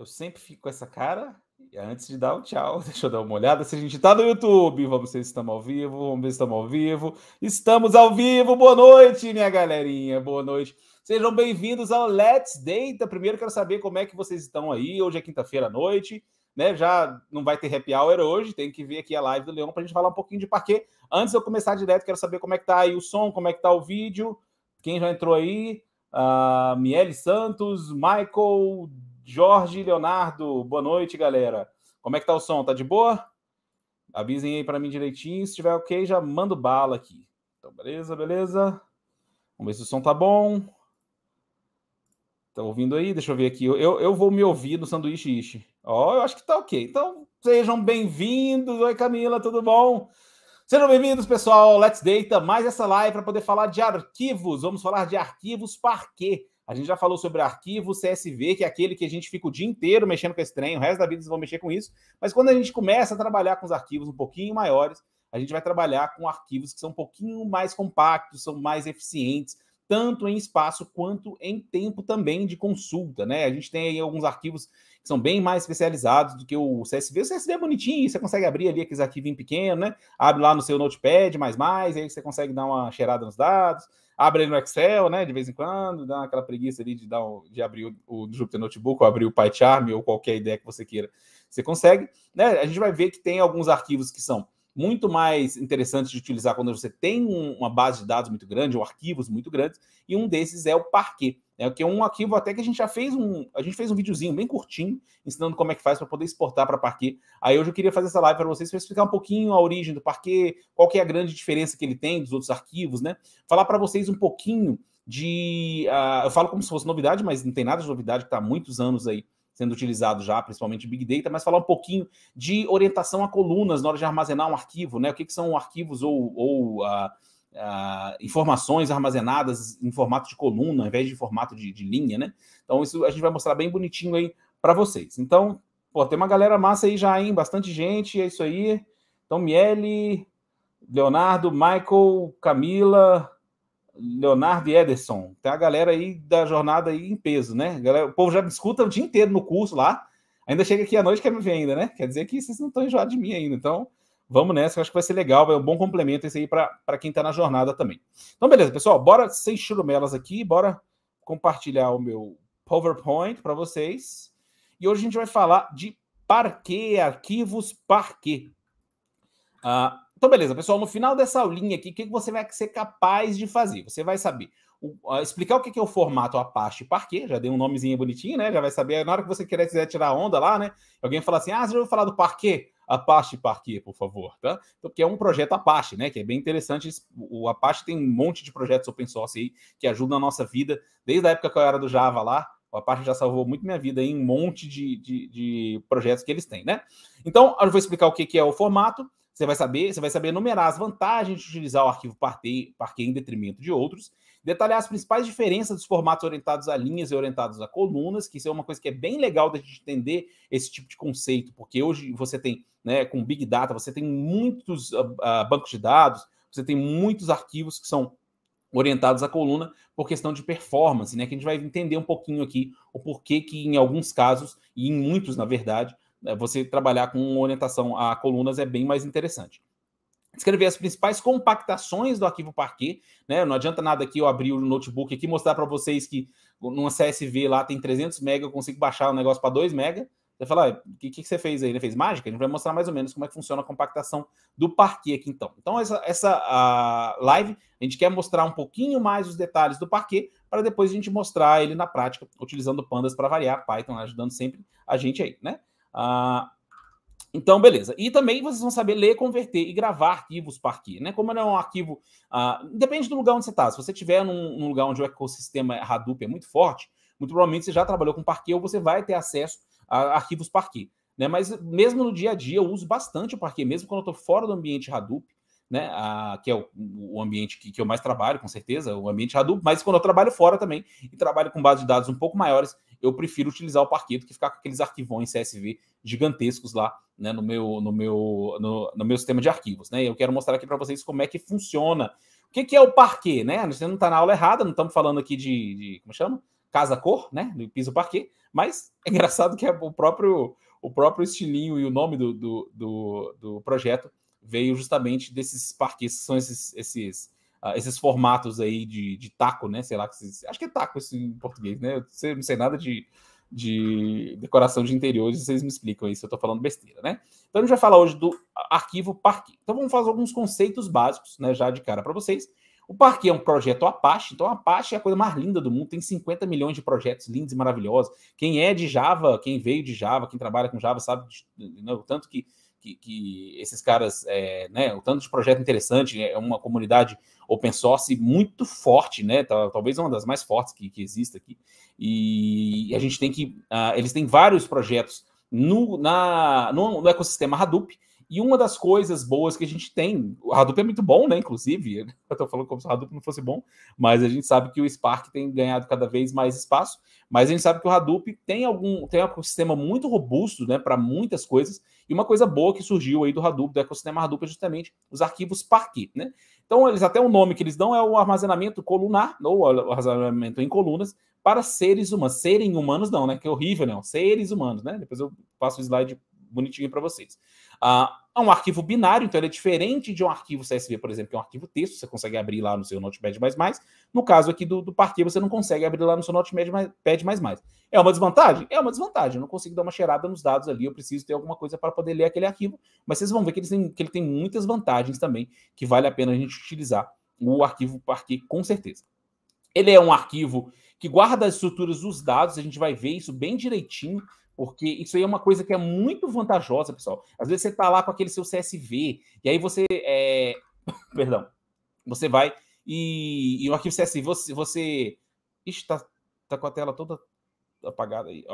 Eu sempre fico com essa cara. Antes de dar um tchau, deixa eu dar uma olhada se a gente está no YouTube. Vamos ver se estamos ao vivo. Vamos ver se estamos ao vivo. Estamos ao vivo. Boa noite, minha galerinha. Boa noite. Sejam bem-vindos ao Let's Data. Primeiro quero saber como é que vocês estão aí. Hoje é quinta-feira à noite. Né, já não vai ter happy hour hoje, tem que ver aqui a live do Leão para a gente falar um pouquinho de parquê. Antes de eu começar direto, quero saber como é que tá aí o som, como é que tá o vídeo, quem já entrou aí, uh, Miele Santos, Michael Jorge Leonardo, boa noite, galera. Como é que tá o som? Tá de boa? Avisem aí para mim direitinho. Se tiver ok, já mando bala aqui. Então, beleza, beleza. Vamos ver se o som tá bom. Tá ouvindo aí? Deixa eu ver aqui. Eu, eu vou me ouvir no sanduíche ishi. Ó, oh, eu acho que tá ok. Então, sejam bem-vindos. Oi, Camila, tudo bom? Sejam bem-vindos, pessoal. Let's Data, mais essa live para poder falar de arquivos. Vamos falar de arquivos quê? A gente já falou sobre arquivo CSV, que é aquele que a gente fica o dia inteiro mexendo com esse trem, o resto da vida vocês vão mexer com isso. Mas quando a gente começa a trabalhar com os arquivos um pouquinho maiores, a gente vai trabalhar com arquivos que são um pouquinho mais compactos, são mais eficientes, tanto em espaço quanto em tempo também de consulta, né? A gente tem aí alguns arquivos que são bem mais especializados do que o CSV. O CSV é bonitinho, você consegue abrir ali aqueles arquivos em pequeno, né? Abre lá no seu Notepad, mais mais, aí você consegue dar uma cheirada nos dados abre ele no Excel, né, de vez em quando, dá aquela preguiça ali de, dar um, de abrir o, o Jupyter Notebook, ou abrir o PyCharm, ou qualquer ideia que você queira, você consegue. Né? A gente vai ver que tem alguns arquivos que são muito mais interessante de utilizar quando você tem uma base de dados muito grande ou arquivos muito grandes, e um desses é o Parquet, né, que é um arquivo até que a gente já fez um, a gente fez um videozinho bem curtinho ensinando como é que faz para poder exportar para Parquet. Aí hoje eu queria fazer essa live para vocês para explicar um pouquinho a origem do Parquet, qual que é a grande diferença que ele tem dos outros arquivos, né? Falar para vocês um pouquinho de, uh, eu falo como se fosse novidade, mas não tem nada de novidade, está há muitos anos aí sendo utilizado já, principalmente Big Data, mas falar um pouquinho de orientação a colunas na hora de armazenar um arquivo, né? O que, que são arquivos ou, ou uh, Uh, informações armazenadas em formato de coluna, ao invés de formato de, de linha, né? Então, isso a gente vai mostrar bem bonitinho aí para vocês. Então, pô, tem uma galera massa aí já, hein? Bastante gente, é isso aí. Então, Miele, Leonardo, Michael, Camila, Leonardo e Ederson. Tem a galera aí da jornada aí em peso, né? Galera, o povo já me escuta o dia inteiro no curso lá. Ainda chega aqui à noite quer me ver ainda, né? Quer dizer que vocês não estão enjoados de mim ainda. Então, vamos nessa. Eu acho que vai ser legal. Vai é ser um bom complemento esse aí para quem está na jornada também. Então, beleza, pessoal. Bora sem churumelas aqui. Bora compartilhar o meu PowerPoint para vocês. E hoje a gente vai falar de parquet, arquivos parquet. Ah, então, beleza, pessoal, no final dessa aulinha aqui, o que você vai ser capaz de fazer? Você vai saber o, explicar o que é o formato Apache Parquet, já dei um nomezinho bonitinho, né? Já vai saber, na hora que você quiser, quiser tirar onda lá, né? Alguém fala assim, ah, você já ouviu falar do Parquet? Apache Parquet, por favor, tá? porque então, é um projeto Apache, né? Que é bem interessante. O Apache tem um monte de projetos open source aí que ajudam a nossa vida. Desde a época que eu era do Java lá, o Apache já salvou muito minha vida em um monte de, de, de projetos que eles têm, né? Então, eu vou explicar o que, que é o formato você vai saber, você vai saber enumerar as vantagens de utilizar o arquivo Parquet, em detrimento de outros, detalhar as principais diferenças dos formatos orientados a linhas e orientados a colunas, que isso é uma coisa que é bem legal da gente entender esse tipo de conceito, porque hoje você tem, né, com Big Data, você tem muitos uh, uh, bancos de dados, você tem muitos arquivos que são orientados à coluna por questão de performance, né? Que a gente vai entender um pouquinho aqui o porquê que em alguns casos e em muitos, na verdade, é, você trabalhar com orientação a colunas é bem mais interessante. Escrever as principais compactações do arquivo Parquet, né? Não adianta nada aqui eu abrir o notebook aqui mostrar para vocês que numa CSV lá tem 300 mega, eu consigo baixar o negócio para 2 mega. Você fala, o ah, que, que você fez aí? Ele fez mágica? A gente vai mostrar mais ou menos como é que funciona a compactação do parquet aqui então. Então, essa, essa live, a gente quer mostrar um pouquinho mais os detalhes do parquet para depois a gente mostrar ele na prática, utilizando pandas para variar, Python ajudando sempre a gente aí, né? Ah, então, beleza. E também vocês vão saber ler, converter e gravar arquivos Parquet, né? Como não é um arquivo... Ah, depende do lugar onde você está. Se você estiver num, num, lugar onde o ecossistema Hadoop é muito forte, muito provavelmente você já trabalhou com Parquet ou você vai ter acesso a arquivos Parquet. Né? Mas mesmo no dia a dia, eu uso bastante o Parquet, mesmo quando eu estou fora do ambiente Hadoop, né? Ah, que é o, o ambiente que, que, eu mais trabalho, com certeza, o ambiente Hadoop, mas quando eu trabalho fora também e trabalho com bases de dados um pouco maiores, eu prefiro utilizar o Parquet do que ficar com aqueles arquivões CSV gigantescos lá né, no, meu, no, meu, no, no meu sistema de arquivos. Né? Eu quero mostrar aqui para vocês como é que funciona. O que, que é o Parquet? Né? gente não está na aula errada, não estamos falando aqui de, de, como chama? Casa cor, né? Do piso Parquet, mas é engraçado que é o próprio o próprio estilinho e o nome do, do, do, do projeto veio justamente desses parques, são esses, esses uh, esses formatos aí de, de taco, né? Sei lá, que acho que é taco isso em português, né? Eu sei, não sei nada de, de decoração de interiores, vocês me explicam aí se eu estou falando besteira, né? Então a gente vai falar hoje do arquivo Parquet. Então vamos fazer alguns conceitos básicos, né, já de cara para vocês. O Parquet é um projeto Apache, então Apache é a coisa mais linda do mundo, tem 50 milhões de projetos lindos e maravilhosos. Quem é de Java, quem veio de Java, quem trabalha com Java, sabe de, né, tanto que que, que esses caras, é, né, o tanto de projeto interessante, é uma comunidade open source muito forte, né, talvez uma das mais fortes que, que existe aqui, e a gente tem que, uh, eles têm vários projetos no, na, no, no ecossistema Hadoop, e uma das coisas boas que a gente tem, o Hadoop é muito bom, né? Inclusive, eu estou falando como se o Hadoop não fosse bom, mas a gente sabe que o Spark tem ganhado cada vez mais espaço, mas a gente sabe que o Hadoop tem algum tem um sistema muito robusto, né, para muitas coisas, e uma coisa boa que surgiu aí do Hadoop, do ecossistema Hadoop, é justamente os arquivos Parquet, né? Então, eles até o um nome que eles dão é o armazenamento colunar, ou armazenamento em colunas, para seres humanos. Serem humanos não, né? Que é horrível, né? Seres humanos, né? Depois eu passo o slide bonitinho para vocês. Ah, é um arquivo binário, então ele é diferente de um arquivo CSV, por exemplo, que é um arquivo texto, você consegue abrir lá no seu Notepad++. No caso aqui do, do Parquet, você não consegue abrir lá no seu Notepad++. É uma desvantagem? É uma desvantagem. Eu não consigo dar uma cheirada nos dados ali, eu preciso ter alguma coisa para poder ler aquele arquivo. Mas vocês vão ver que ele, tem, que ele tem muitas vantagens também, que vale a pena a gente utilizar o arquivo Parquet com certeza. Ele é um arquivo que guarda as estruturas dos dados, a gente vai ver isso bem direitinho porque isso aí é uma coisa que é muito vantajosa, pessoal. Às vezes você tá lá com aquele seu CSV, e aí você. É... Perdão. Você vai e, e o arquivo CSV, você. você... Ixi, tá, tá com a tela toda apagada aí.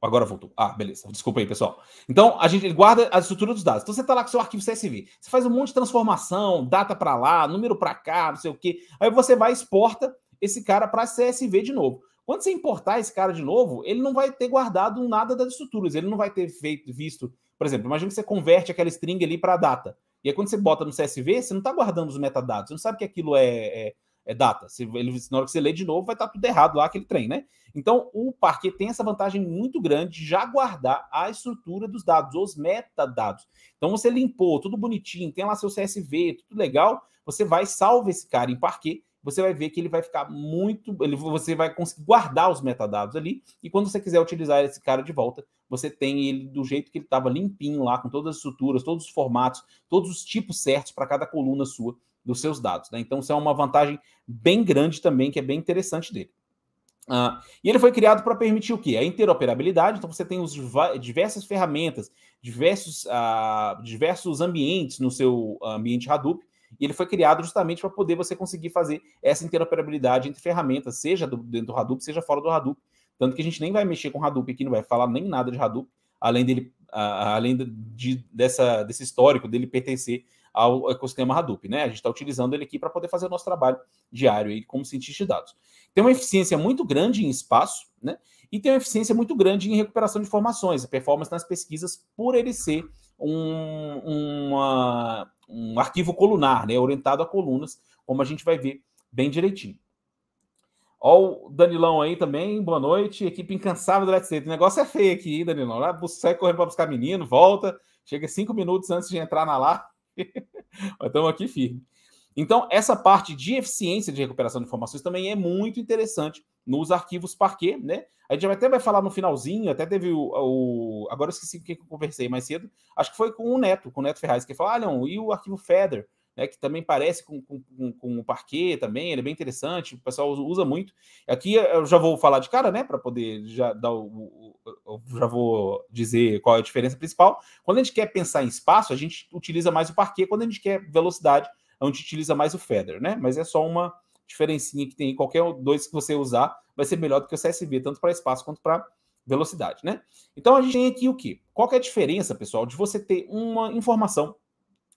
Agora voltou. Ah, beleza. Desculpa aí, pessoal. Então, a gente guarda a estrutura dos dados. Então, você está lá com seu arquivo CSV. Você faz um monte de transformação, data para lá, número para cá, não sei o quê. Aí você vai exporta esse cara para CSV de novo. Quando você importar esse cara de novo, ele não vai ter guardado nada das estruturas, ele não vai ter feito, visto. Por exemplo, imagina que você converte aquela string ali para data. E aí, quando você bota no CSV, você não está guardando os metadados, você não sabe que aquilo é, é, é data. Se ele, na hora que você lê de novo, vai estar tá tudo errado lá, aquele trem, né? Então, o Parquet tem essa vantagem muito grande de já guardar a estrutura dos dados, os metadados. Então, você limpou, tudo bonitinho, tem lá seu CSV, tudo legal, você vai salva esse cara em Parquet você vai ver que ele vai ficar muito. Ele, você vai conseguir guardar os metadados ali, e quando você quiser utilizar esse cara de volta, você tem ele do jeito que ele estava limpinho lá, com todas as estruturas, todos os formatos, todos os tipos certos para cada coluna sua dos seus dados. Né? Então, isso é uma vantagem bem grande também, que é bem interessante dele. Uh, e ele foi criado para permitir o quê? A interoperabilidade. Então, você tem os diversas ferramentas, diversos, uh, diversos ambientes no seu ah, ambiente Hadoop, e ele foi criado justamente para poder você conseguir fazer essa interoperabilidade entre ferramentas, seja do, dentro do Hadoop, seja fora do Hadoop. Tanto que a gente nem vai mexer com Hadoop aqui, não vai falar nem nada de Hadoop, além dele, além de, dessa, desse histórico dele pertencer ao ecossistema Hadoop, né? A gente está utilizando ele aqui para poder fazer o nosso trabalho diário aí como cientista de dados. Tem uma eficiência muito grande em espaço, né? E tem uma eficiência muito grande em recuperação de informações, performance nas pesquisas, por ele ser um, uma, um arquivo colunar, né? Orientado a colunas, como a gente vai ver bem direitinho. Ó, o Danilão aí também, boa noite. Equipe incansável do Let's State. O negócio é feio aqui, hein, Danilão? Lá, sai correndo para buscar menino, volta, chega cinco minutos antes de entrar na lá. Mas estamos aqui firme. Então, essa parte de eficiência de recuperação de informações também é muito interessante nos arquivos Parquet, né? A gente até vai falar no finalzinho, até teve o. o agora eu esqueci o que eu conversei mais cedo, acho que foi com o Neto, com o Neto Ferraz, que falou: ah, não, e o arquivo Feather, né? Que também parece com, com, com, com o Parquet também, ele é bem interessante, o pessoal usa muito. Aqui eu já vou falar de cara, né? Para poder já dar o, o. já vou dizer qual é a diferença principal. Quando a gente quer pensar em espaço, a gente utiliza mais o Parquet, quando a gente quer velocidade é onde utiliza mais o Feather, né? Mas é só uma diferencinha que tem. Qualquer dois que você usar vai ser melhor do que o CSV, tanto para espaço quanto para velocidade, né? Então a gente tem aqui o que? Qual que é a diferença, pessoal, de você ter uma informação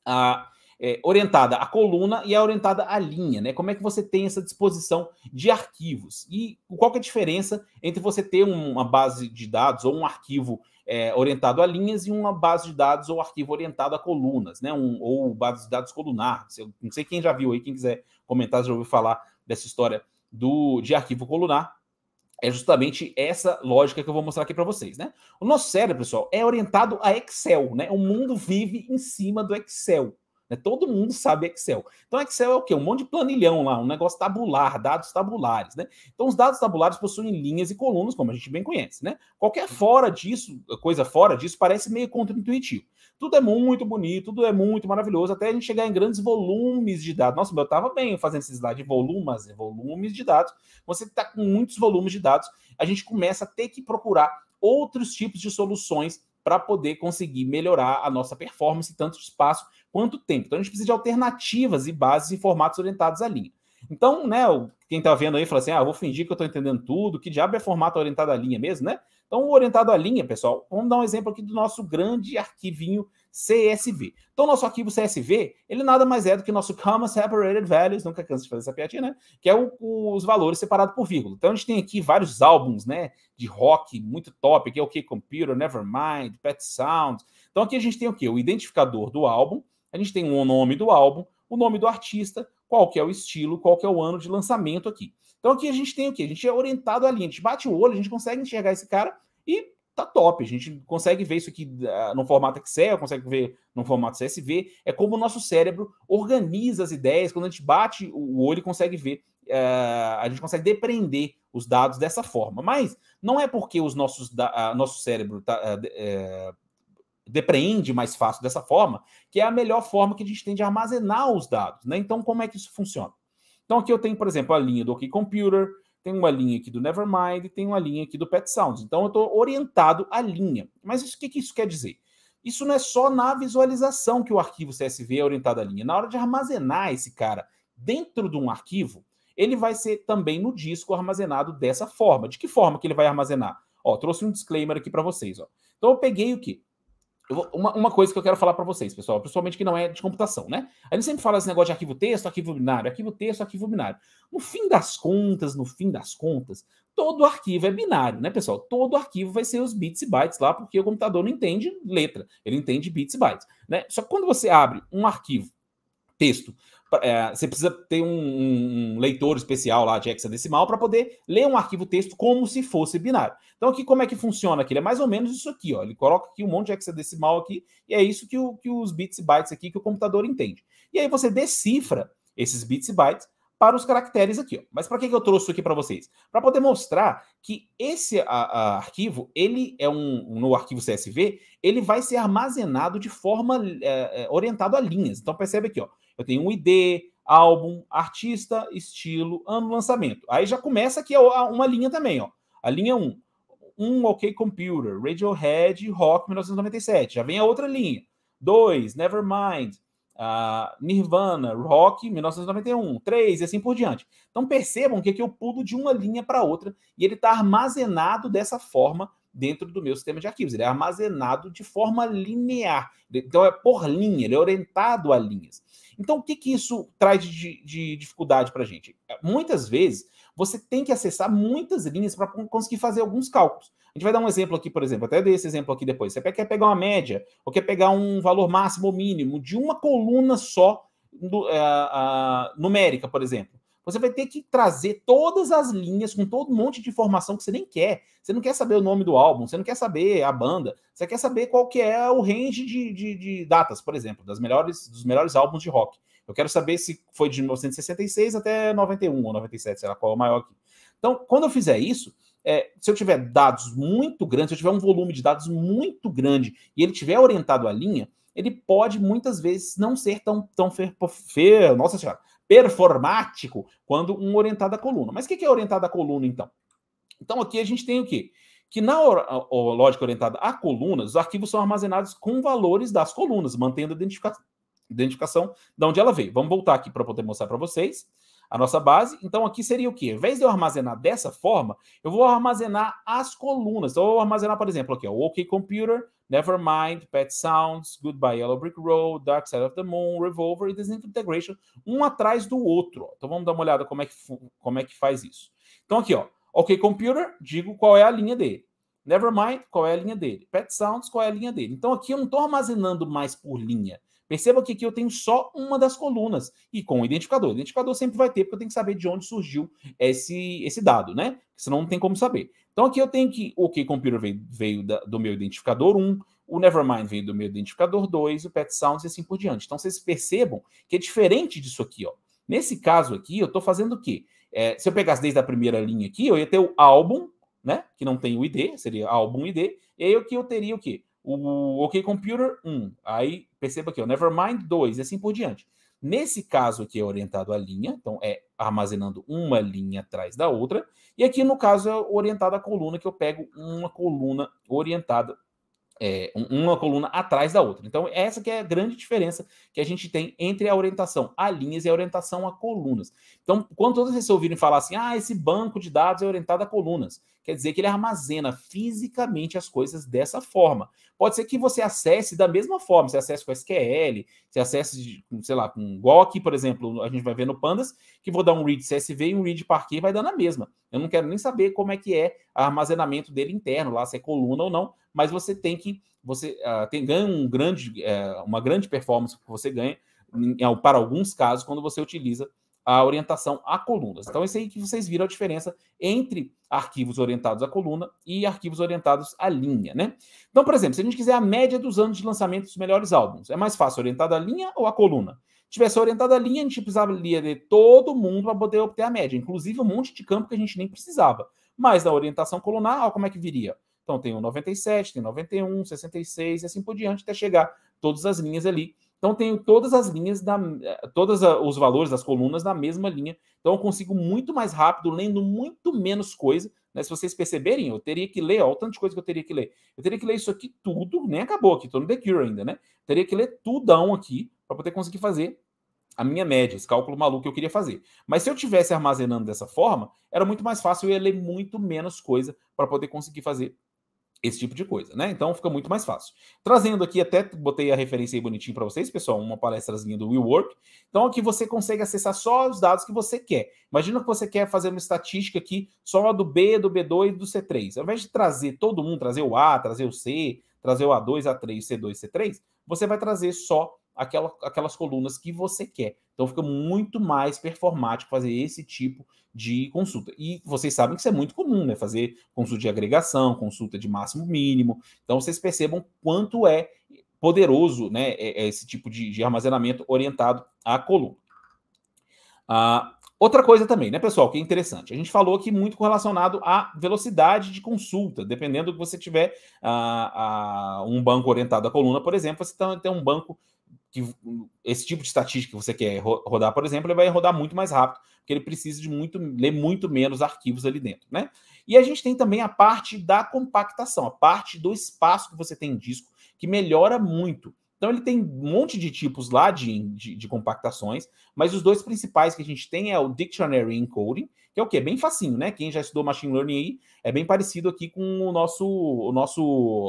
a é, orientada à coluna e é orientada à linha, né? Como é que você tem essa disposição de arquivos? E qual que é a diferença entre você ter uma base de dados ou um arquivo é, orientado a linhas e uma base de dados ou arquivo orientado a colunas, né? Um, ou base de dados colunar. Não sei quem já viu aí, quem quiser comentar, já ouviu falar dessa história do de arquivo colunar. É justamente essa lógica que eu vou mostrar aqui para vocês, né? O nosso cérebro, pessoal, é orientado a Excel, né? O mundo vive em cima do Excel. Né? Todo mundo sabe Excel. Então, Excel é o quê? Um monte de planilhão lá, um negócio tabular, dados tabulares. Né? Então, os dados tabulares possuem linhas e colunas, como a gente bem conhece. Né? Qualquer fora disso, coisa fora disso, parece meio contraintuitivo. Tudo é muito bonito, tudo é muito maravilhoso, até a gente chegar em grandes volumes de dados. Nossa, eu estava bem fazendo esses slide, de volumes, volumes de dados. Você está com muitos volumes de dados, a gente começa a ter que procurar outros tipos de soluções para poder conseguir melhorar a nossa performance, tanto de espaço quanto tempo. Então a gente precisa de alternativas e bases e formatos orientados à linha. Então, né, quem está vendo aí fala assim: ah, vou fingir que eu estou entendendo tudo, que diabo é formato orientado à linha mesmo, né? Então, orientado à linha, pessoal, vamos dar um exemplo aqui do nosso grande arquivinho CSV. Então, nosso arquivo CSV, ele nada mais é do que o nosso comma separated values, nunca canso de fazer essa piadinha, né? Que é o, os valores separados por vírgula. Então, a gente tem aqui vários álbuns, né? De rock muito top, que é o que Computer, Nevermind, Pet Sounds. Então, aqui a gente tem o quê? O identificador do álbum, a gente tem o um nome do álbum, o nome do artista, qual que é o estilo, qual que é o ano de lançamento aqui. Então aqui a gente tem o quê? A gente é orientado ali, a gente bate o olho, a gente consegue enxergar esse cara e tá top. A gente consegue ver isso aqui ah, no formato Excel, consegue ver no formato CSV. É como o nosso cérebro organiza as ideias. Quando a gente bate o olho, consegue ver, uh, a gente consegue depreender os dados dessa forma. Mas não é porque os nossos uh, nosso cérebro tá, eh, depreende mais fácil dessa forma, que é a melhor forma que a gente tem de armazenar os dados. Né? Então, como é que isso funciona? Então, aqui eu tenho, por exemplo, a linha do OK Computer, tem uma linha aqui do Nevermind, tem uma linha aqui do Pet Sounds. Então, eu estou orientado à linha. Mas o que, que isso quer dizer? Isso não é só na visualização que o arquivo CSV é orientado à linha. Na hora de armazenar esse cara dentro de um arquivo, ele vai ser também no disco armazenado dessa forma. De que forma que ele vai armazenar? Ó, trouxe um disclaimer aqui para vocês. Ó. Então, eu peguei o quê? uma, uma coisa que eu quero falar para vocês, pessoal, principalmente que não é de computação, né? A gente sempre fala esse negócio de arquivo texto, arquivo binário, arquivo texto, arquivo binário. No fim das contas, no fim das contas, todo arquivo é binário, né, pessoal? Todo arquivo vai ser os bits e bytes lá, porque o computador não entende letra, ele entende bits e bytes, né? Só que quando você abre um arquivo texto é, você precisa ter um, um, um, leitor especial lá de hexadecimal para poder ler um arquivo texto como se fosse binário. Então aqui como é que funciona aqui? Ele é mais ou menos isso aqui, ó. Ele coloca aqui um monte de hexadecimal aqui e é isso que, o, que os bits e bytes aqui que o computador entende. E aí você decifra esses bits e bytes para os caracteres aqui. Ó. Mas para que, que eu trouxe isso aqui para vocês? Para poder mostrar que esse a, a arquivo, ele é um, no arquivo CSV, ele vai ser armazenado de forma é, é orientada a linhas. Então percebe aqui, ó. Eu tenho um ID, álbum, artista, estilo, ano lançamento. Aí já começa aqui uma linha também, ó. A linha 1, um OK Computer, Radiohead, Rock 1997. Já vem a outra linha. 2, Nevermind, uh, Nirvana, Rock 1991. 3 e assim por diante. Então percebam que aqui eu pulo de uma linha para outra e ele está armazenado dessa forma dentro do meu sistema de arquivos. Ele é armazenado de forma linear. Então é por linha, ele é orientado a linhas. Então, o que, que isso traz de, de dificuldade para a gente? É, muitas vezes, você tem que acessar muitas linhas para conseguir fazer alguns cálculos. A gente vai dar um exemplo aqui, por exemplo, até esse exemplo aqui depois. Você quer pegar uma média, ou quer pegar um valor máximo ou mínimo de uma coluna só do, uh, uh, numérica, por exemplo. Você vai ter que trazer todas as linhas com todo um monte de informação que você nem quer. Você não quer saber o nome do álbum, você não quer saber a banda, você quer saber qual que é o range de, de, de datas, por exemplo, das melhores, dos melhores álbuns de rock. Eu quero saber se foi de 1966 até 91 ou 97, sei lá qual é o maior aqui. Então, quando eu fizer isso, é, se eu tiver dados muito grandes, se eu tiver um volume de dados muito grande e ele tiver orientado à linha, ele pode muitas vezes não ser tão, tão feio. nossa senhora, performático quando um orientado à coluna. Mas o que é orientado à coluna, então? Então aqui a gente tem o quê? Que na lógica orientada a colunas, os arquivos são armazenados com valores das colunas, mantendo a identificação, de onde ela veio. Vamos voltar aqui para poder mostrar para vocês a nossa base. Então aqui seria o quê? Em vez de eu armazenar dessa forma, eu vou armazenar as colunas. Então eu vou armazenar, por exemplo, aqui, o OK Computer Nevermind, Pet Sounds, Goodbye Yellow Brick Road, Dark Side of the Moon, Revolver e Disintegration, um atrás do outro. Então vamos dar uma olhada como é que, como é que faz isso. Então aqui, ó, OK Computer, digo qual é a linha dele. Nevermind, qual é a linha dele? Pet Sounds, qual é a linha dele? Então aqui eu não estou armazenando mais por linha. Perceba que aqui eu tenho só uma das colunas e com o identificador. O identificador sempre vai ter, porque eu tenho que saber de onde surgiu esse, esse dado, né? Senão não tem como saber. Então aqui eu tenho que o OK Computer veio, veio da, do meu identificador 1, o Nevermind veio do meu identificador 2, o Pet Sounds e assim por diante. Então vocês percebam que é diferente disso aqui, ó. Nesse caso aqui, eu estou fazendo o quê? É, se eu pegasse desde a primeira linha aqui, eu ia ter o álbum, né? Que não tem o ID, seria álbum ID. E aí que eu teria o quê? o OK Computer 1, aí perceba aqui, o Nevermind 2 e assim por diante. Nesse caso aqui é orientado à linha, então é armazenando uma linha atrás da outra, e aqui no caso é orientado à coluna, que eu pego uma coluna orientada é, uma coluna atrás da outra. Então, essa que é a grande diferença que a gente tem entre a orientação a linhas e a orientação a colunas. Então, quando todos vocês ouvirem falar assim, ah, esse banco de dados é orientado a colunas, quer dizer que ele armazena fisicamente as coisas dessa forma. Pode ser que você acesse da mesma forma, você acesse com SQL, você acesse, sei lá, com aqui por exemplo, a gente vai ver no Pandas, que vou dar um read CSV e um read Parquet vai dar na mesma. Eu não quero nem saber como é que é o armazenamento dele interno, lá se é coluna ou não, mas você tem que você uh, tem, ganha um grande, uh, uma grande performance que você ganha em, para alguns casos quando você utiliza a orientação a colunas. Então, é isso aí que vocês viram a diferença entre arquivos orientados à coluna e arquivos orientados à linha, né? Então, por exemplo, se a gente quiser a média dos anos de lançamento dos melhores álbuns, é mais fácil orientado à linha ou à coluna? Se tivesse orientado à linha, a gente precisava ler todo mundo para poder obter a média, inclusive um monte de campo que a gente nem precisava. Mas na orientação colunar, olha como é que viria. Então tem o 97, tem 91, 66 e assim por diante, até chegar todas as linhas ali. Então tenho todas as linhas, da, eh, todos os valores das colunas na mesma linha. Então eu consigo muito mais rápido, lendo muito menos coisa. Né? Se vocês perceberem, eu teria que ler, ó, o tanto de coisa que eu teria que ler. Eu teria que ler isso aqui tudo, nem acabou aqui, estou no The Cure ainda, né? Eu teria que ler tudão aqui para poder conseguir fazer a minha média, esse cálculo maluco que eu queria fazer. Mas se eu tivesse armazenando dessa forma, era muito mais fácil eu ia ler muito menos coisa para poder conseguir fazer esse tipo de coisa, né? Então fica muito mais fácil. Trazendo aqui, até botei a referência aí bonitinho para vocês, pessoal, uma palestrazinha do WeWork. Então aqui você consegue acessar só os dados que você quer. Imagina que você quer fazer uma estatística aqui só do B, do B2 e do C3. Ao invés de trazer todo mundo, trazer o A, trazer o C, trazer o A2, A3, C2, C3, você vai trazer só aquela, aquelas colunas que você quer. Então fica muito mais performático fazer esse tipo de consulta. E vocês sabem que isso é muito comum, né? Fazer consulta de agregação, consulta de máximo mínimo. Então vocês percebam quanto é poderoso né, é, é esse tipo de, de armazenamento orientado à coluna. Ah, outra coisa também, né, pessoal, que é interessante. A gente falou aqui muito relacionado à velocidade de consulta. Dependendo do que você tiver ah, ah, um banco orientado à coluna, por exemplo, você tem um banco que esse tipo de estatística que você quer rodar, por exemplo, ele vai rodar muito mais rápido, porque ele precisa de muito ler muito menos arquivos ali dentro, né? E a gente tem também a parte da compactação, a parte do espaço que você tem em disco, que melhora muito. Então ele tem um monte de tipos lá de, de, de, compactações, mas os dois principais que a gente tem é o Dictionary Encoding, que é o quê? Bem facinho, né? Quem já estudou Machine Learning aí, é bem parecido aqui com o nosso, o nosso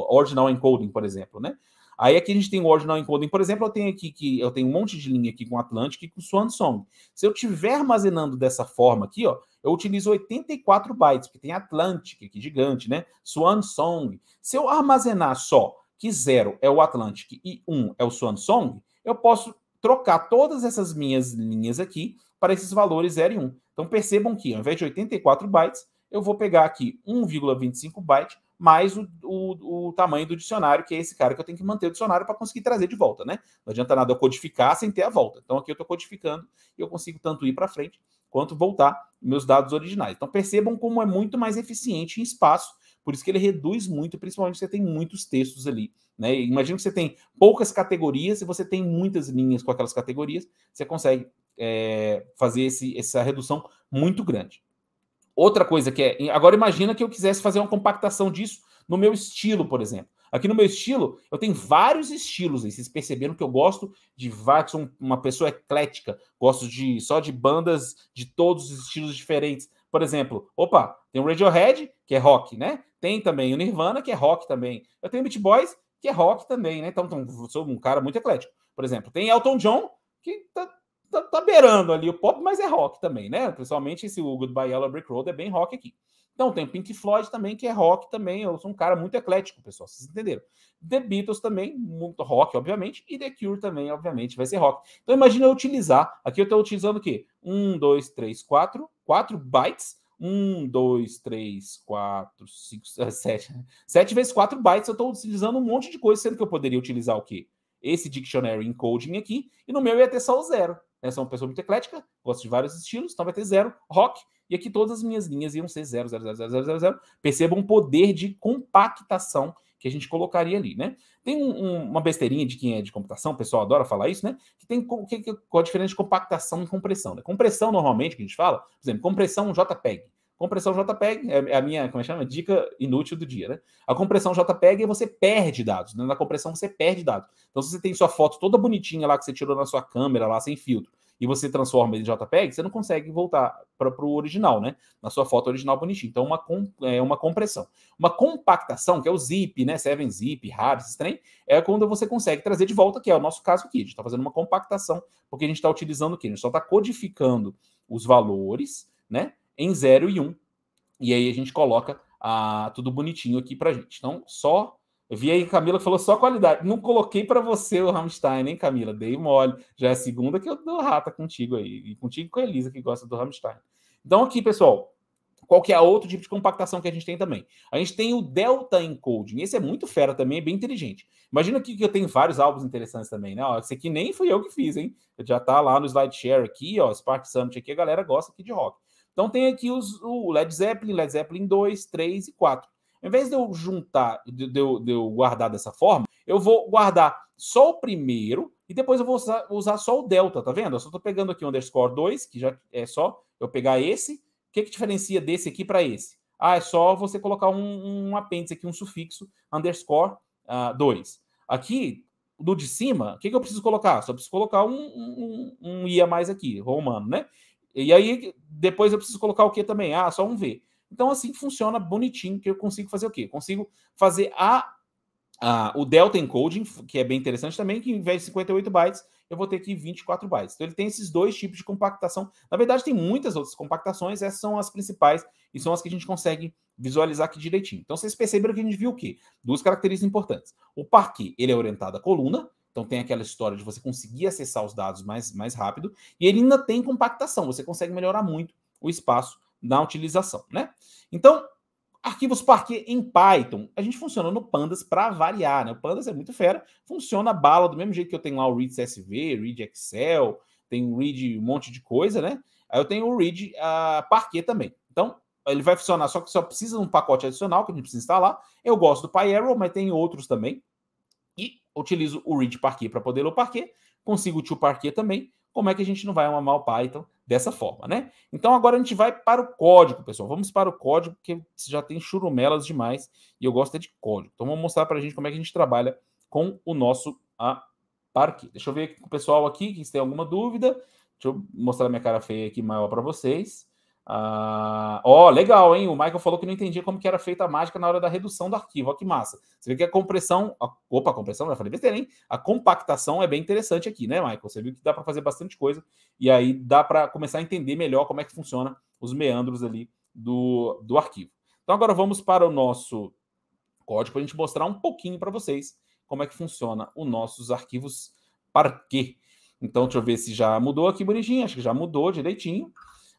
Ordinal Encoding, por exemplo, né? Aí aqui a gente tem o Ordinal Encoding, por exemplo, eu tenho aqui que eu tenho um monte de linha aqui com Atlantic e com Swan Song. Se eu tiver armazenando dessa forma aqui, ó, eu utilizo 84 bytes, porque tem Atlantic aqui gigante, né? Swan Song. Se eu armazenar só que zero é o Atlantic e 1 um é o Swan Song, eu posso trocar todas essas minhas linhas aqui para esses valores 0 e 1. Um. Então percebam que ao invés de 84 bytes, eu vou pegar aqui 1,25 byte mais o, o, o, tamanho do dicionário, que é esse cara que eu tenho que manter o dicionário para conseguir trazer de volta, né? Não adianta nada eu codificar sem ter a volta. Então aqui eu estou codificando e eu consigo tanto ir para frente quanto voltar meus dados originais. Então percebam como é muito mais eficiente em espaço, por isso que ele reduz muito, principalmente se você tem muitos textos ali. Né? Imagina que você tem poucas categorias e você tem muitas linhas com aquelas categorias, você consegue é, fazer esse, essa redução muito grande. Outra coisa que é. Agora imagina que eu quisesse fazer uma compactação disso no meu estilo, por exemplo. Aqui no meu estilo, eu tenho vários estilos. vocês perceberam que eu gosto de vários, sou uma pessoa eclética, gosto de só de bandas de todos os estilos diferentes. Por exemplo, opa, tem o Radiohead, que é rock, né? Tem também o Nirvana, que é rock também. Eu tenho Beat Boys, que é rock também, né? Então, então sou um cara muito eclético. Por exemplo, tem Elton John, que tá, tá, tá beirando ali o pop, mas é rock também, né? Principalmente esse o Goodbye Yellow Brick Road é bem rock aqui. Então tem o Pink Floyd também, que é rock também. Eu sou um cara muito eclético, pessoal, vocês entenderam. The Beatles também, muito rock, obviamente. E The Cure também, obviamente, vai ser rock. Então imagina eu utilizar. Aqui eu estou utilizando o quê? Um, dois, três, quatro. Quatro bytes. Um, dois, três, quatro, cinco, sete. Sete vezes quatro bytes eu estou utilizando um monte de coisa, sendo que eu poderia utilizar o quê? Esse dictionary encoding aqui. E no meu ia ter só o zero. Essa é uma pessoa muito eclética, gosto de vários estilos, então vai ter zero, rock, e aqui todas as minhas linhas iam ser zero zero zero zero zero zero. Percebam o poder de compactação que a gente colocaria ali, né? Tem um, um, uma besteirinha de quem é de computação, o pessoal adora falar isso, né? Que tem o que, qual a diferença de compactação e compressão, né? Compressão, normalmente, que a gente fala, por exemplo, compressão JPEG. Compressão JPEG é, é a minha, como é chama? Dica inútil do dia, né? A compressão JPEG é você perde dados. Né? Na compressão você perde dados. Então, se você tem sua foto toda bonitinha lá que você tirou na sua câmera, lá sem filtro, e você transforma ele em JPEG, você não consegue voltar para o original, né? Na sua foto original bonitinha. Então, uma, com, é, uma compressão. Uma compactação, que é o zip, né? 7-zip, RAR, esse trem, é quando você consegue trazer de volta, que é o nosso caso aqui. A gente está fazendo uma compactação, porque a gente está utilizando o quê? A gente só está codificando os valores, né? Em 0 e 1. Um, e aí a gente coloca ah, tudo bonitinho aqui para gente. Então, só eu vi aí a Camila falou só qualidade. Não coloquei para você o Rammstein, hein, Camila? Dei mole. Já é a segunda que eu dou rata contigo aí. E contigo com a Elisa, que gosta do Rammstein. Então, aqui, pessoal, qual que é outro tipo de compactação que a gente tem também? A gente tem o Delta Encoding. Esse é muito fera também, é bem inteligente. Imagina aqui que eu tenho vários álbuns interessantes também, né? Ó, esse aqui nem fui eu que fiz, hein? Já tá lá no SlideShare aqui, ó, Spark Summit aqui, a galera gosta aqui de rock. Então tem aqui os, o Led Zeppelin, Led Zeppelin 2, 3 e 4. Ao invés de eu juntar, de, de, eu, de eu guardar dessa forma, eu vou guardar só o primeiro e depois eu vou usar, usar só o delta, tá vendo? Eu só estou pegando aqui o underscore 2, que já é só eu pegar esse. O que, que diferencia desse aqui para esse? Ah, é só você colocar um, um apêndice aqui, um sufixo, underscore 2. Uh, ah, aqui, do de cima, o que, que eu preciso colocar? Só preciso colocar um, um, um, um I a mais aqui, romano, né? E aí, depois eu preciso colocar o que também? Ah, só um V. Então, assim funciona bonitinho, que eu consigo fazer o quê? Eu consigo fazer a, a, o delta encoding, que é bem interessante também, que em vez de 58 bytes, eu vou ter aqui 24 bytes. Então, ele tem esses dois tipos de compactação. Na verdade, tem muitas outras compactações, essas são as principais e são as que a gente consegue visualizar aqui direitinho. Então, vocês perceberam que a gente viu o quê? Duas características importantes. O parquet, ele é orientado à coluna, então tem aquela história de você conseguir acessar os dados mais, mais rápido, e ele ainda tem compactação, você consegue melhorar muito o espaço na utilização, né? Então, arquivos Parquet em Python, a gente funciona no Pandas para variar, né? O Pandas é muito fera, funciona bala do mesmo jeito que eu tenho lá o Read CSV, Read Excel, tem o Read um monte de coisa, né? Aí eu tenho o Read uh, Parquet também. Então, ele vai funcionar, só que só precisa de um pacote adicional que a gente precisa instalar. Eu gosto do PyArrow, mas tem outros também. E utilizo o Read Parquet para poder ler o Parquet. Consigo o Tio Parquet também como é que a gente não vai amar o Python então, dessa forma, né? Então agora a gente vai para o código, pessoal. Vamos para o código, porque já tem churumelas demais e eu gosto é de código. Então vamos mostrar para a gente como é que a gente trabalha com o nosso aparque. Deixa eu ver com o pessoal aqui, que se tem alguma dúvida. Deixa eu mostrar minha cara feia aqui maior para vocês. Ah, ó, legal, hein? O Michael falou que não entendia como que era feita a mágica na hora da redução do arquivo. Ó, que massa. Você vê que a compressão. A, opa, a compressão, já falei besteira, hein? A compactação é bem interessante aqui, né, Michael? Você viu que dá para fazer bastante coisa e aí dá para começar a entender melhor como é que funciona os meandros ali do, do arquivo. Então, agora vamos para o nosso código para a gente mostrar um pouquinho para vocês como é que funciona os nossos arquivos Parquet. Então, deixa eu ver se já mudou aqui bonitinho. Acho que já mudou direitinho.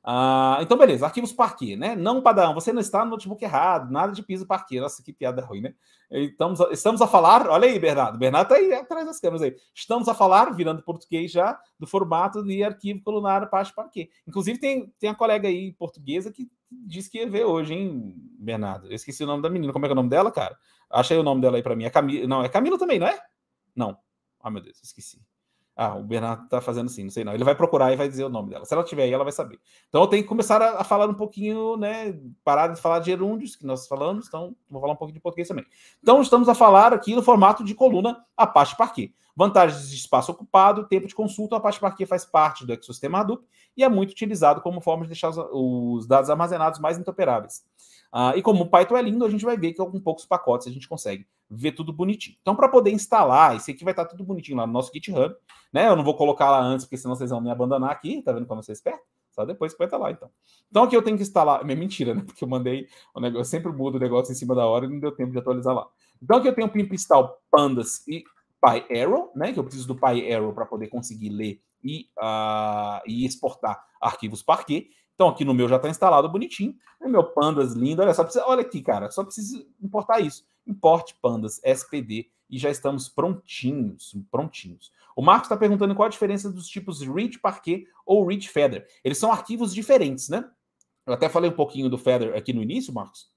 Ah, então, beleza, arquivos Parquet, né? Não, Padrão, você não está no notebook errado, nada de piso Parquet. Nossa, que piada ruim, né? Estamos a, estamos a falar, olha aí, Bernardo, Bernardo está aí atrás das câmeras aí. Estamos a falar, virando português já, do formato de arquivo colunar parte Parquet. Inclusive, tem, tem a colega aí portuguesa que disse que ia ver hoje, hein, Bernardo? Eu esqueci o nome da menina, como é que é o nome dela, cara? Achei o nome dela aí para mim. É Camila, não, é Camila também, não é? Não. Ah, meu Deus, esqueci. Ah, o Bernardo tá fazendo assim, não sei não. Ele vai procurar e vai dizer o nome dela. Se ela tiver aí, ela vai saber. Então eu tenho que começar a, a falar um pouquinho, né? Parar de falar de gerúndios, que nós falamos, então vou falar um pouquinho de português também. Então estamos a falar aqui no formato de coluna Apache Parquet. Vantagens de espaço ocupado, tempo de consulta. A Apache Parquet faz parte do ecossistema Hadoop e é muito utilizado como forma de deixar os, os dados armazenados mais interoperáveis. Uh, e como o Python é lindo, a gente vai ver que com poucos pacotes a gente consegue ver tudo bonitinho. Então, para poder instalar, esse aqui vai estar tá tudo bonitinho lá no nosso GitHub, né? Eu não vou colocar lá antes, porque senão vocês vão me abandonar aqui, tá vendo como vocês esperto? Só depois que vai estar tá lá, então. Então aqui eu tenho que instalar. É mentira, né? Porque eu mandei o negócio, eu sempre mudo o negócio em cima da hora e não deu tempo de atualizar lá. Então aqui eu tenho o Pimp Install pandas e PyArrow, né? Que eu preciso do PyArrow para poder conseguir ler e, uh, e exportar arquivos Parquet. Então aqui no meu já está instalado bonitinho. O é meu pandas lindo. Olha só, precisa, olha aqui, cara. Só precisa importar isso. Importe pandas SPD e já estamos prontinhos, prontinhos. O Marcos está perguntando qual a diferença dos tipos rich Parquet ou rich Feather. Eles são arquivos diferentes, né? Eu até falei um pouquinho do Feather aqui no início, Marcos.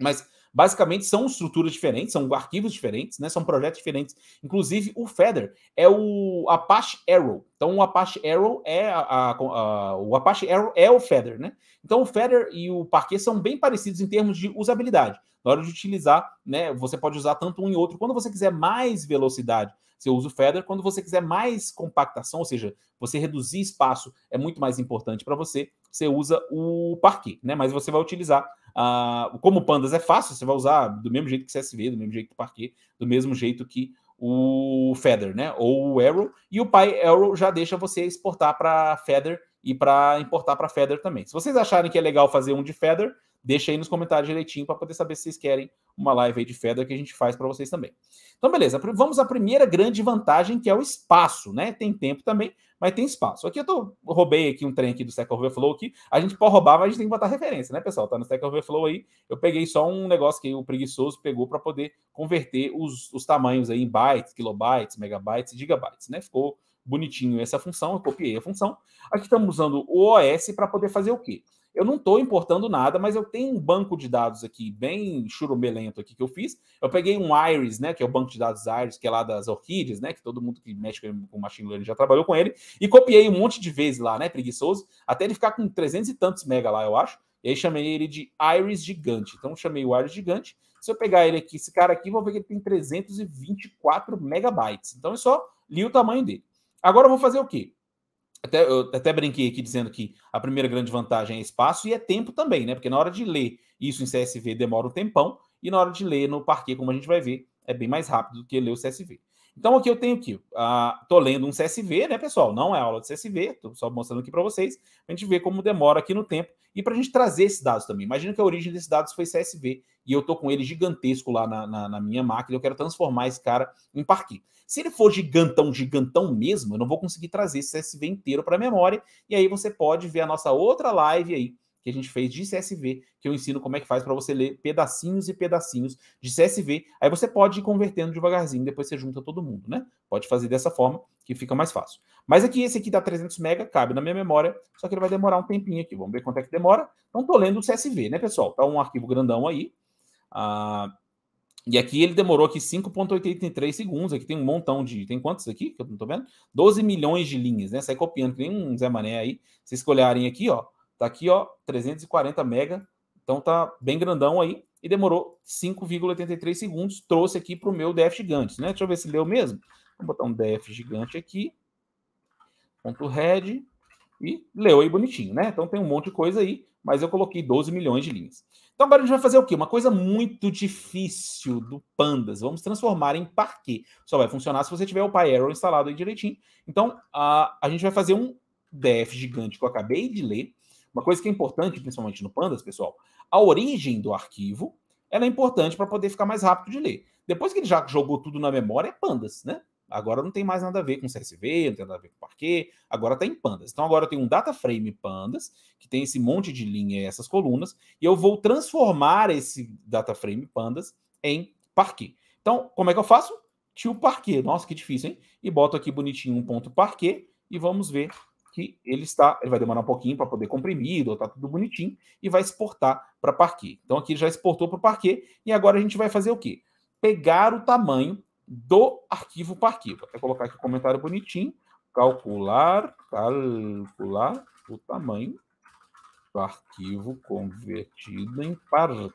Mas basicamente são estruturas diferentes, são arquivos diferentes, né? São projetos diferentes. Inclusive, o Feather é o Apache Arrow. Então, o Apache Arrow é a, a, a, o Apache Arrow é o Feather, né? Então, o Feather e o Parquet são bem parecidos em termos de usabilidade na hora de utilizar, né, você pode usar tanto um e outro. Quando você quiser mais velocidade, você usa o feather. Quando você quiser mais compactação, ou seja, você reduzir espaço é muito mais importante para você, você usa o parquet, né? Mas você vai utilizar Uh, como pandas é fácil, você vai usar do mesmo jeito que CSV, do mesmo jeito que Parquet, do mesmo jeito que o Feather, né? Ou o Arrow. E o Pai Arrow já deixa você exportar para Feather e para importar para Feather também. Se vocês acharem que é legal fazer um de Feather, Deixa aí nos comentários direitinho para poder saber se vocês querem uma live aí de Fedra que a gente faz para vocês também. Então, beleza. Vamos à primeira grande vantagem, que é o espaço, né? Tem tempo também, mas tem espaço. Aqui eu tô, roubei aqui um trem aqui do Stack Overflow aqui. A gente pode roubar, mas a gente tem que botar referência, né, pessoal? Tá no Stack Overflow aí. Eu peguei só um negócio que o preguiçoso pegou para poder converter os, os tamanhos aí em bytes, kilobytes, megabytes e gigabytes, né? Ficou bonitinho essa função, eu copiei a função. Aqui estamos usando o OS para poder fazer o quê? eu não estou importando nada, mas eu tenho um banco de dados aqui bem churumelento aqui que eu fiz. Eu peguei um Iris, né, que é o banco de dados Iris, que é lá das orquídeas, né, que todo mundo que mexe com machine learning já trabalhou com ele, e copiei um monte de vezes lá, né, preguiçoso, até ele ficar com 300 e tantos mega lá, eu acho. E aí chamei ele de Iris gigante. Então chamei o Iris gigante. Se eu pegar ele aqui, esse cara aqui, vou ver que ele tem 324 megabytes. Então eu só li o tamanho dele. Agora eu vou fazer o quê? Até, eu até brinquei aqui dizendo que a primeira grande vantagem é espaço e é tempo também, né? Porque na hora de ler isso em CSV demora um tempão, e na hora de ler no parquet, como a gente vai ver, é bem mais rápido do que ler o CSV. Então aqui eu tenho que, estou ah, lendo um CSV, né, pessoal? Não é aula de CSV, estou só mostrando aqui para vocês, a gente ver como demora aqui no tempo e para a gente trazer esses dados também. Imagina que a origem desses dados foi CSV e eu estou com ele gigantesco lá na, na, na, minha máquina, eu quero transformar esse cara em parquinho. Se ele for gigantão, gigantão mesmo, eu não vou conseguir trazer esse CSV inteiro para a memória, e aí você pode ver a nossa outra live aí, que a gente fez de CSV, que eu ensino como é que faz para você ler pedacinhos e pedacinhos de CSV. Aí você pode ir convertendo devagarzinho, depois você junta todo mundo, né? Pode fazer dessa forma, que fica mais fácil. Mas aqui, esse aqui dá 300 mega, cabe na minha memória, só que ele vai demorar um tempinho aqui. Vamos ver quanto é que demora. Então, estou lendo o CSV, né, pessoal? Tá um arquivo grandão aí. Ah, e aqui ele demorou aqui 5.83 segundos. Aqui tem um montão de... Tem quantos aqui? Que eu não tô vendo. 12 milhões de linhas, né? Sai copiando, que nem um Zé Mané aí. Se escolherem aqui, ó. Tá aqui, ó, 340 mega. Então tá bem grandão aí. E demorou 5,83 segundos. Trouxe aqui para o meu DF gigante, né? Deixa eu ver se leu mesmo. Vou botar um DF gigante aqui. Ponto red. E leu aí bonitinho, né? Então tem um monte de coisa aí, mas eu coloquei 12 milhões de linhas. Então agora a gente vai fazer o quê? Uma coisa muito difícil do Pandas. Vamos transformar em parquet. Só vai funcionar se você tiver o PyArrow instalado aí direitinho. Então a, a gente vai fazer um DF gigante que eu acabei de ler uma coisa que é importante, principalmente no Pandas, pessoal, a origem do arquivo ela é importante para poder ficar mais rápido de ler. Depois que ele já jogou tudo na memória, é Pandas, né? Agora não tem mais nada a ver com CSV, não tem nada a ver com Parquet, agora está em Pandas. Então agora eu tenho um data frame Pandas, que tem esse monte de linha e essas colunas, e eu vou transformar esse data frame Pandas em Parquet. Então, como é que eu faço? Tio Parquet. Nossa, que difícil, hein? E boto aqui bonitinho um ponto Parquet e vamos ver que ele está, ele vai demorar um pouquinho para poder comprimir, botar tá tudo bonitinho e vai exportar para parquet. Então aqui já exportou para parquet e agora a gente vai fazer o quê? Pegar o tamanho do arquivo parquet. Vou até colocar aqui um comentário bonitinho, calcular, calcular o tamanho do arquivo convertido em parquet.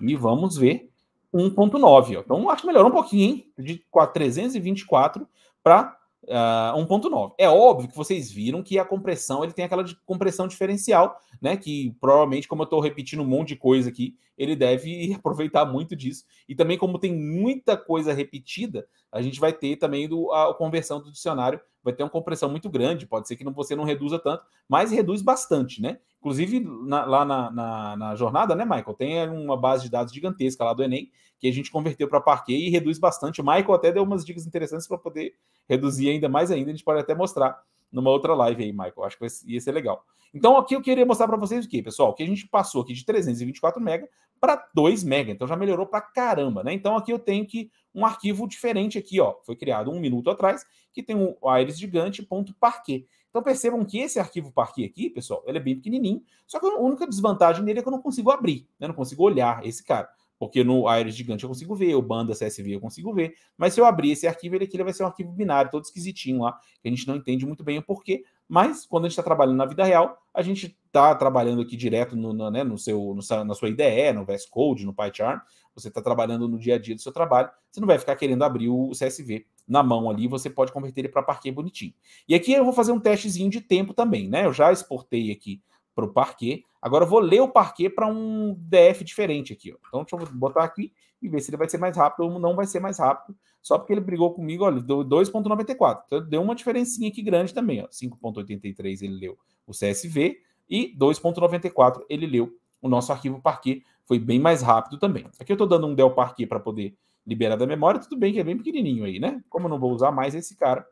E vamos ver 1.9. Então acho que melhorou um pouquinho, hein? De 324 para Uh, ah, 1.9. É óbvio que vocês viram que a compressão ele tem aquela compressão diferencial, né? Que provavelmente, como eu estou repetindo um monte de coisa aqui, ele deve aproveitar muito disso. E também, como tem muita coisa repetida, a gente vai ter também do, a conversão do dicionário, vai ter uma compressão muito grande. Pode ser que não, você não reduza tanto, mas reduz bastante, né? Inclusive, na, lá na, na, na, jornada, né, Michael? Tem uma base de dados gigantesca lá do Enem, que a gente converteu para Parquet e reduz bastante. O Michael até deu umas dicas interessantes para poder reduzir ainda mais ainda. A gente pode até mostrar numa outra live aí, Michael. Acho que ia ser legal. Então, aqui eu queria mostrar para vocês o que, pessoal? Que a gente passou aqui de 324 mega para 2 mega. Então, já melhorou para caramba, né? Então, aqui eu tenho que um arquivo diferente aqui, ó. Foi criado um minuto atrás, que tem o irisgigante.parquet. Então, percebam que esse arquivo parquet aqui, pessoal, ele é bem pequenininho. Só que a única desvantagem dele é que eu não consigo abrir, né? Eu não consigo olhar esse cara. Porque no Iris Gigante eu consigo ver, o Banda CSV eu consigo ver, mas se eu abrir esse arquivo, ele aqui ele vai ser um arquivo binário, todo esquisitinho lá, que a gente não entende muito bem o porquê, mas quando a gente está trabalhando na vida real, a gente está trabalhando aqui direto no, no, né, no seu, no, na sua IDE, no VS Code, no PyCharm, você está trabalhando no dia a dia do seu trabalho, você não vai ficar querendo abrir o CSV na mão ali, você pode converter ele para parquet bonitinho. E aqui eu vou fazer um testezinho de tempo também, né? Eu já exportei aqui para o parquet. Agora eu vou ler o parquet para um DF diferente aqui. Ó. Então deixa eu botar aqui e ver se ele vai ser mais rápido ou não vai ser mais rápido. Só porque ele brigou comigo, olha, deu 2,94. Então deu uma diferencinha aqui grande também. 5,83 ele leu o CSV e 2,94 ele leu o nosso arquivo parquet. Foi bem mais rápido também. Aqui eu estou dando um Del Parquet para poder liberar da memória. Tudo bem que é bem pequenininho aí, né? Como eu não vou usar mais esse cara,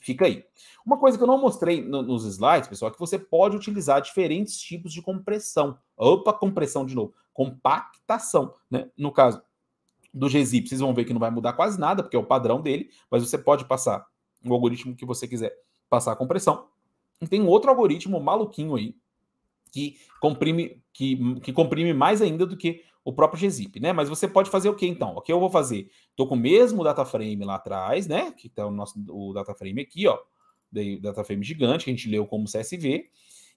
Fica aí. Uma coisa que eu não mostrei no, nos slides, pessoal, é que você pode utilizar diferentes tipos de compressão. Opa, compressão de novo. Compactação, né? No caso do GZIP, vocês vão ver que não vai mudar quase nada, porque é o padrão dele, mas você pode passar o algoritmo que você quiser passar a compressão. E tem um outro algoritmo maluquinho aí, que comprime, que, que comprime mais ainda do que o próprio gzip, né? Mas você pode fazer o que então? O que eu vou fazer? estou com o mesmo data frame lá atrás, né? Que está o nosso o data frame aqui, ó, data frame gigante que a gente leu como CSV.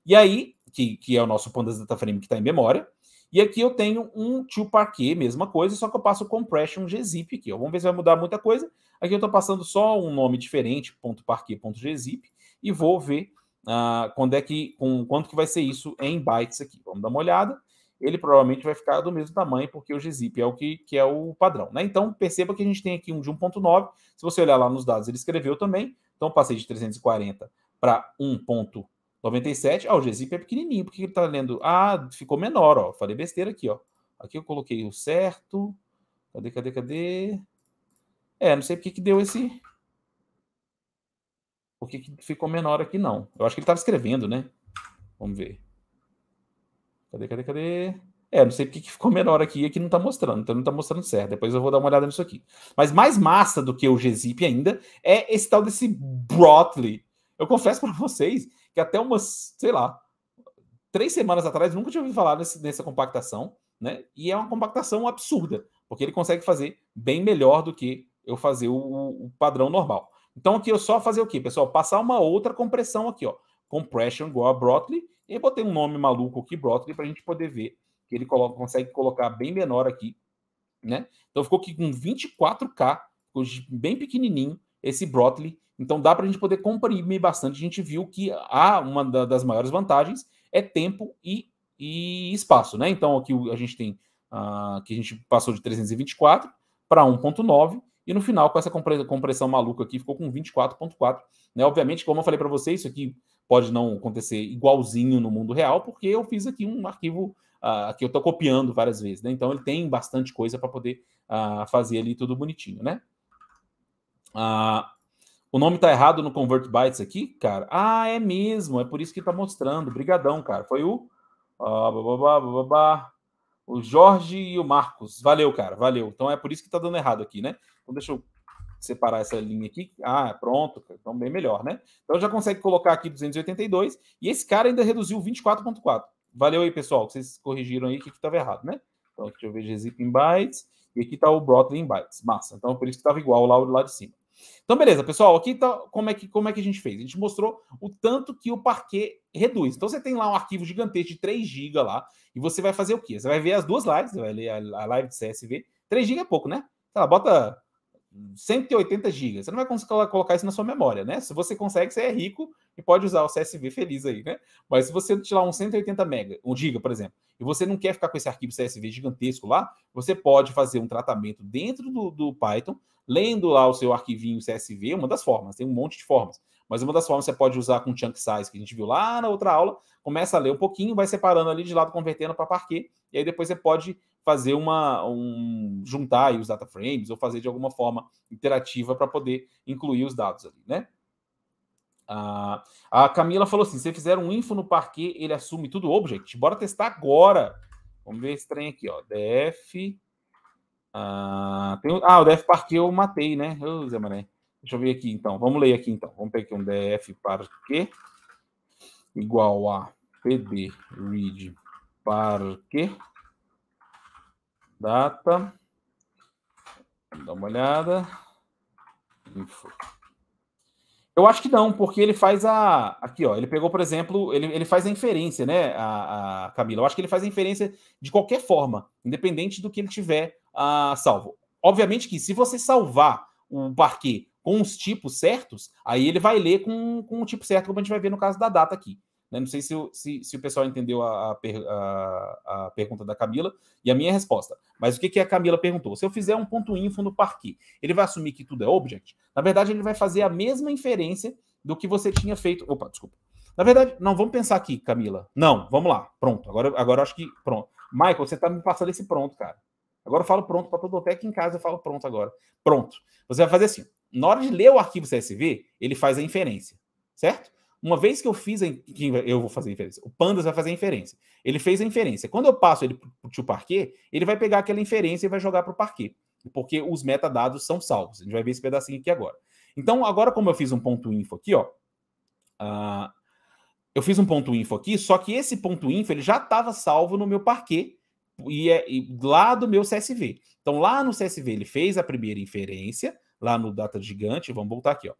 E aí, que, que é o nosso pandas data frame que está em memória. E aqui eu tenho um tio parquet, mesma coisa, só que eu passo o compression gzip aqui. Ó. Vamos ver se vai mudar muita coisa. Aqui eu estou passando só um nome diferente, ponto .parquet.gzip, ponto gzip, e vou ver ah, quando é que, com quanto que vai ser isso em bytes aqui. Vamos dar uma olhada. Ele provavelmente vai ficar do mesmo tamanho, porque o gzip é o que, que é o padrão. Né? Então, perceba que a gente tem aqui um de 1.9. Se você olhar lá nos dados, ele escreveu também. Então, passei de 340 para 1.97. Ah, o gzip é pequenininho, porque ele está lendo... Ah, ficou menor, ó. Falei besteira aqui, ó. Aqui eu coloquei o certo. Cadê, cadê, cadê? É, não sei porque que deu esse... Por que, que ficou menor aqui, não? Eu acho que ele estava escrevendo, né? Vamos ver. Cadê, cadê, cadê? É, não sei por que ficou menor aqui e aqui não está mostrando. Então não está mostrando certo. Depois eu vou dar uma olhada nisso aqui. Mas mais massa do que o gzip ainda é esse tal desse Brotley. Eu confesso para vocês que até umas, sei lá, três semanas atrás nunca tinha ouvido falar nesse, nessa compactação, né? E é uma compactação absurda, porque ele consegue fazer bem melhor do que eu fazer o, o padrão normal. Então aqui eu só fazer o quê, pessoal? Passar uma outra compressão aqui, ó. Compression igual a brotley E botei um nome maluco aqui, brotley para a gente poder ver que ele coloca, consegue colocar bem menor aqui, né? Então ficou aqui com 24K, bem pequenininho esse brotley Então dá para a gente poder comprimir bastante. A gente viu que há uma das maiores vantagens é tempo e, e espaço, né? Então aqui a gente tem uh, que a gente passou de 324 para 1.9 e no final, com essa compressão maluca aqui, ficou com 24,4. Né? Obviamente, como eu falei para vocês, isso aqui pode não acontecer igualzinho no mundo real, porque eu fiz aqui um arquivo uh, que eu estou copiando várias vezes. Né? Então, ele tem bastante coisa para poder uh, fazer ali tudo bonitinho, né? Uh, o nome tá errado no Convert Bytes aqui, cara. Ah, é mesmo. É por isso que está mostrando. Brigadão, cara. Foi o... Uh, bababá, bababá o Jorge e o Marcos. Valeu, cara, valeu. Então é por isso que está dando errado aqui, né? Então, deixa eu separar essa linha aqui. Ah, pronto, então bem melhor, né? Então já consegue colocar aqui 282 e esse cara ainda reduziu 24.4. Valeu aí, pessoal, que vocês corrigiram aí que estava errado, né? Então deixa eu vejo GZIP em bytes e aqui está o Brotli em bytes. Massa. Então por isso que estava igual lá do lado de cima. Então beleza, pessoal, aqui está como é que como é que a gente fez? A gente mostrou o tanto que o parquet reduz. Então você tem lá um arquivo gigantesco de 3 GB lá e você vai fazer o quê? Você vai ver as duas lives, você vai ler a live de CSV. 3 GB é pouco, né? Tá, bota 180 GB. Você não vai conseguir colocar isso na sua memória, né? Se você consegue, você é rico e pode usar o CSV feliz aí, né? Mas se você tirar um 180 mega, um giga, por exemplo, e você não quer ficar com esse arquivo CSV gigantesco lá, você pode fazer um tratamento dentro do, do Python, lendo lá o seu arquivinho CSV, é uma das formas, tem um monte de formas. Mas uma das formas você pode usar com chunk size, que a gente viu lá na outra aula, começa a ler um pouquinho, vai separando ali de lado, convertendo para parquet, e aí depois você pode fazer uma um, juntar os data frames ou fazer de alguma forma interativa para poder incluir os dados ali, né? Ah, a Camila falou assim: se fizer um info no parquet, ele assume tudo object. Bora testar agora. Vamos ver esse trem aqui, ó. DF. Ah, tem, ah o DF parquet eu matei, né? Ô, Zé Mané. Deixa eu ver aqui então. Vamos ler aqui então. Vamos pegar aqui um DF parquet igual a pd read parquet Data. dá dar uma olhada. Info. Eu acho que não, porque ele faz a. Aqui, ó. Ele pegou, por exemplo, ele, ele faz a inferência, né, a, a Camila? Eu acho que ele faz a inferência de qualquer forma, independente do que ele tiver a, ah, salvo. Obviamente que se você salvar o parquet com os tipos certos, aí ele vai ler com, com o tipo certo, como a gente vai ver no caso da data aqui. Né? Não sei se, se, se, o pessoal entendeu a, a, a, pergunta da Camila e a minha resposta. Mas o que, que a Camila perguntou? Se eu fizer um ponto info no parquet, ele vai assumir que tudo é object? Na verdade, ele vai fazer a mesma inferência do que você tinha feito. Opa, desculpa. Na verdade, não, vamos pensar aqui, Camila. Não, vamos lá. Pronto. Agora, agora acho que. Pronto. Michael, você está me passando esse pronto, cara. Agora eu falo pronto para todo até aqui em casa eu falo pronto agora. Pronto. Você vai fazer assim. Na hora de ler o arquivo CSV, ele faz a inferência, certo? Uma vez que eu fiz a. Eu vou fazer a inferência. O Pandas vai fazer a inferência. Ele fez a inferência. Quando eu passo ele para o Parquet, ele vai pegar aquela inferência e vai jogar para o Parquet. Porque os metadados são salvos. A gente vai ver esse pedacinho aqui agora. Então, agora, como eu fiz um ponto info aqui, ó. Uh, eu fiz um ponto info aqui, só que esse ponto info ele já estava salvo no meu Parquet. E, é, e lá do meu CSV. Então, lá no CSV, ele fez a primeira inferência, lá no Data Gigante. Vamos voltar aqui, ó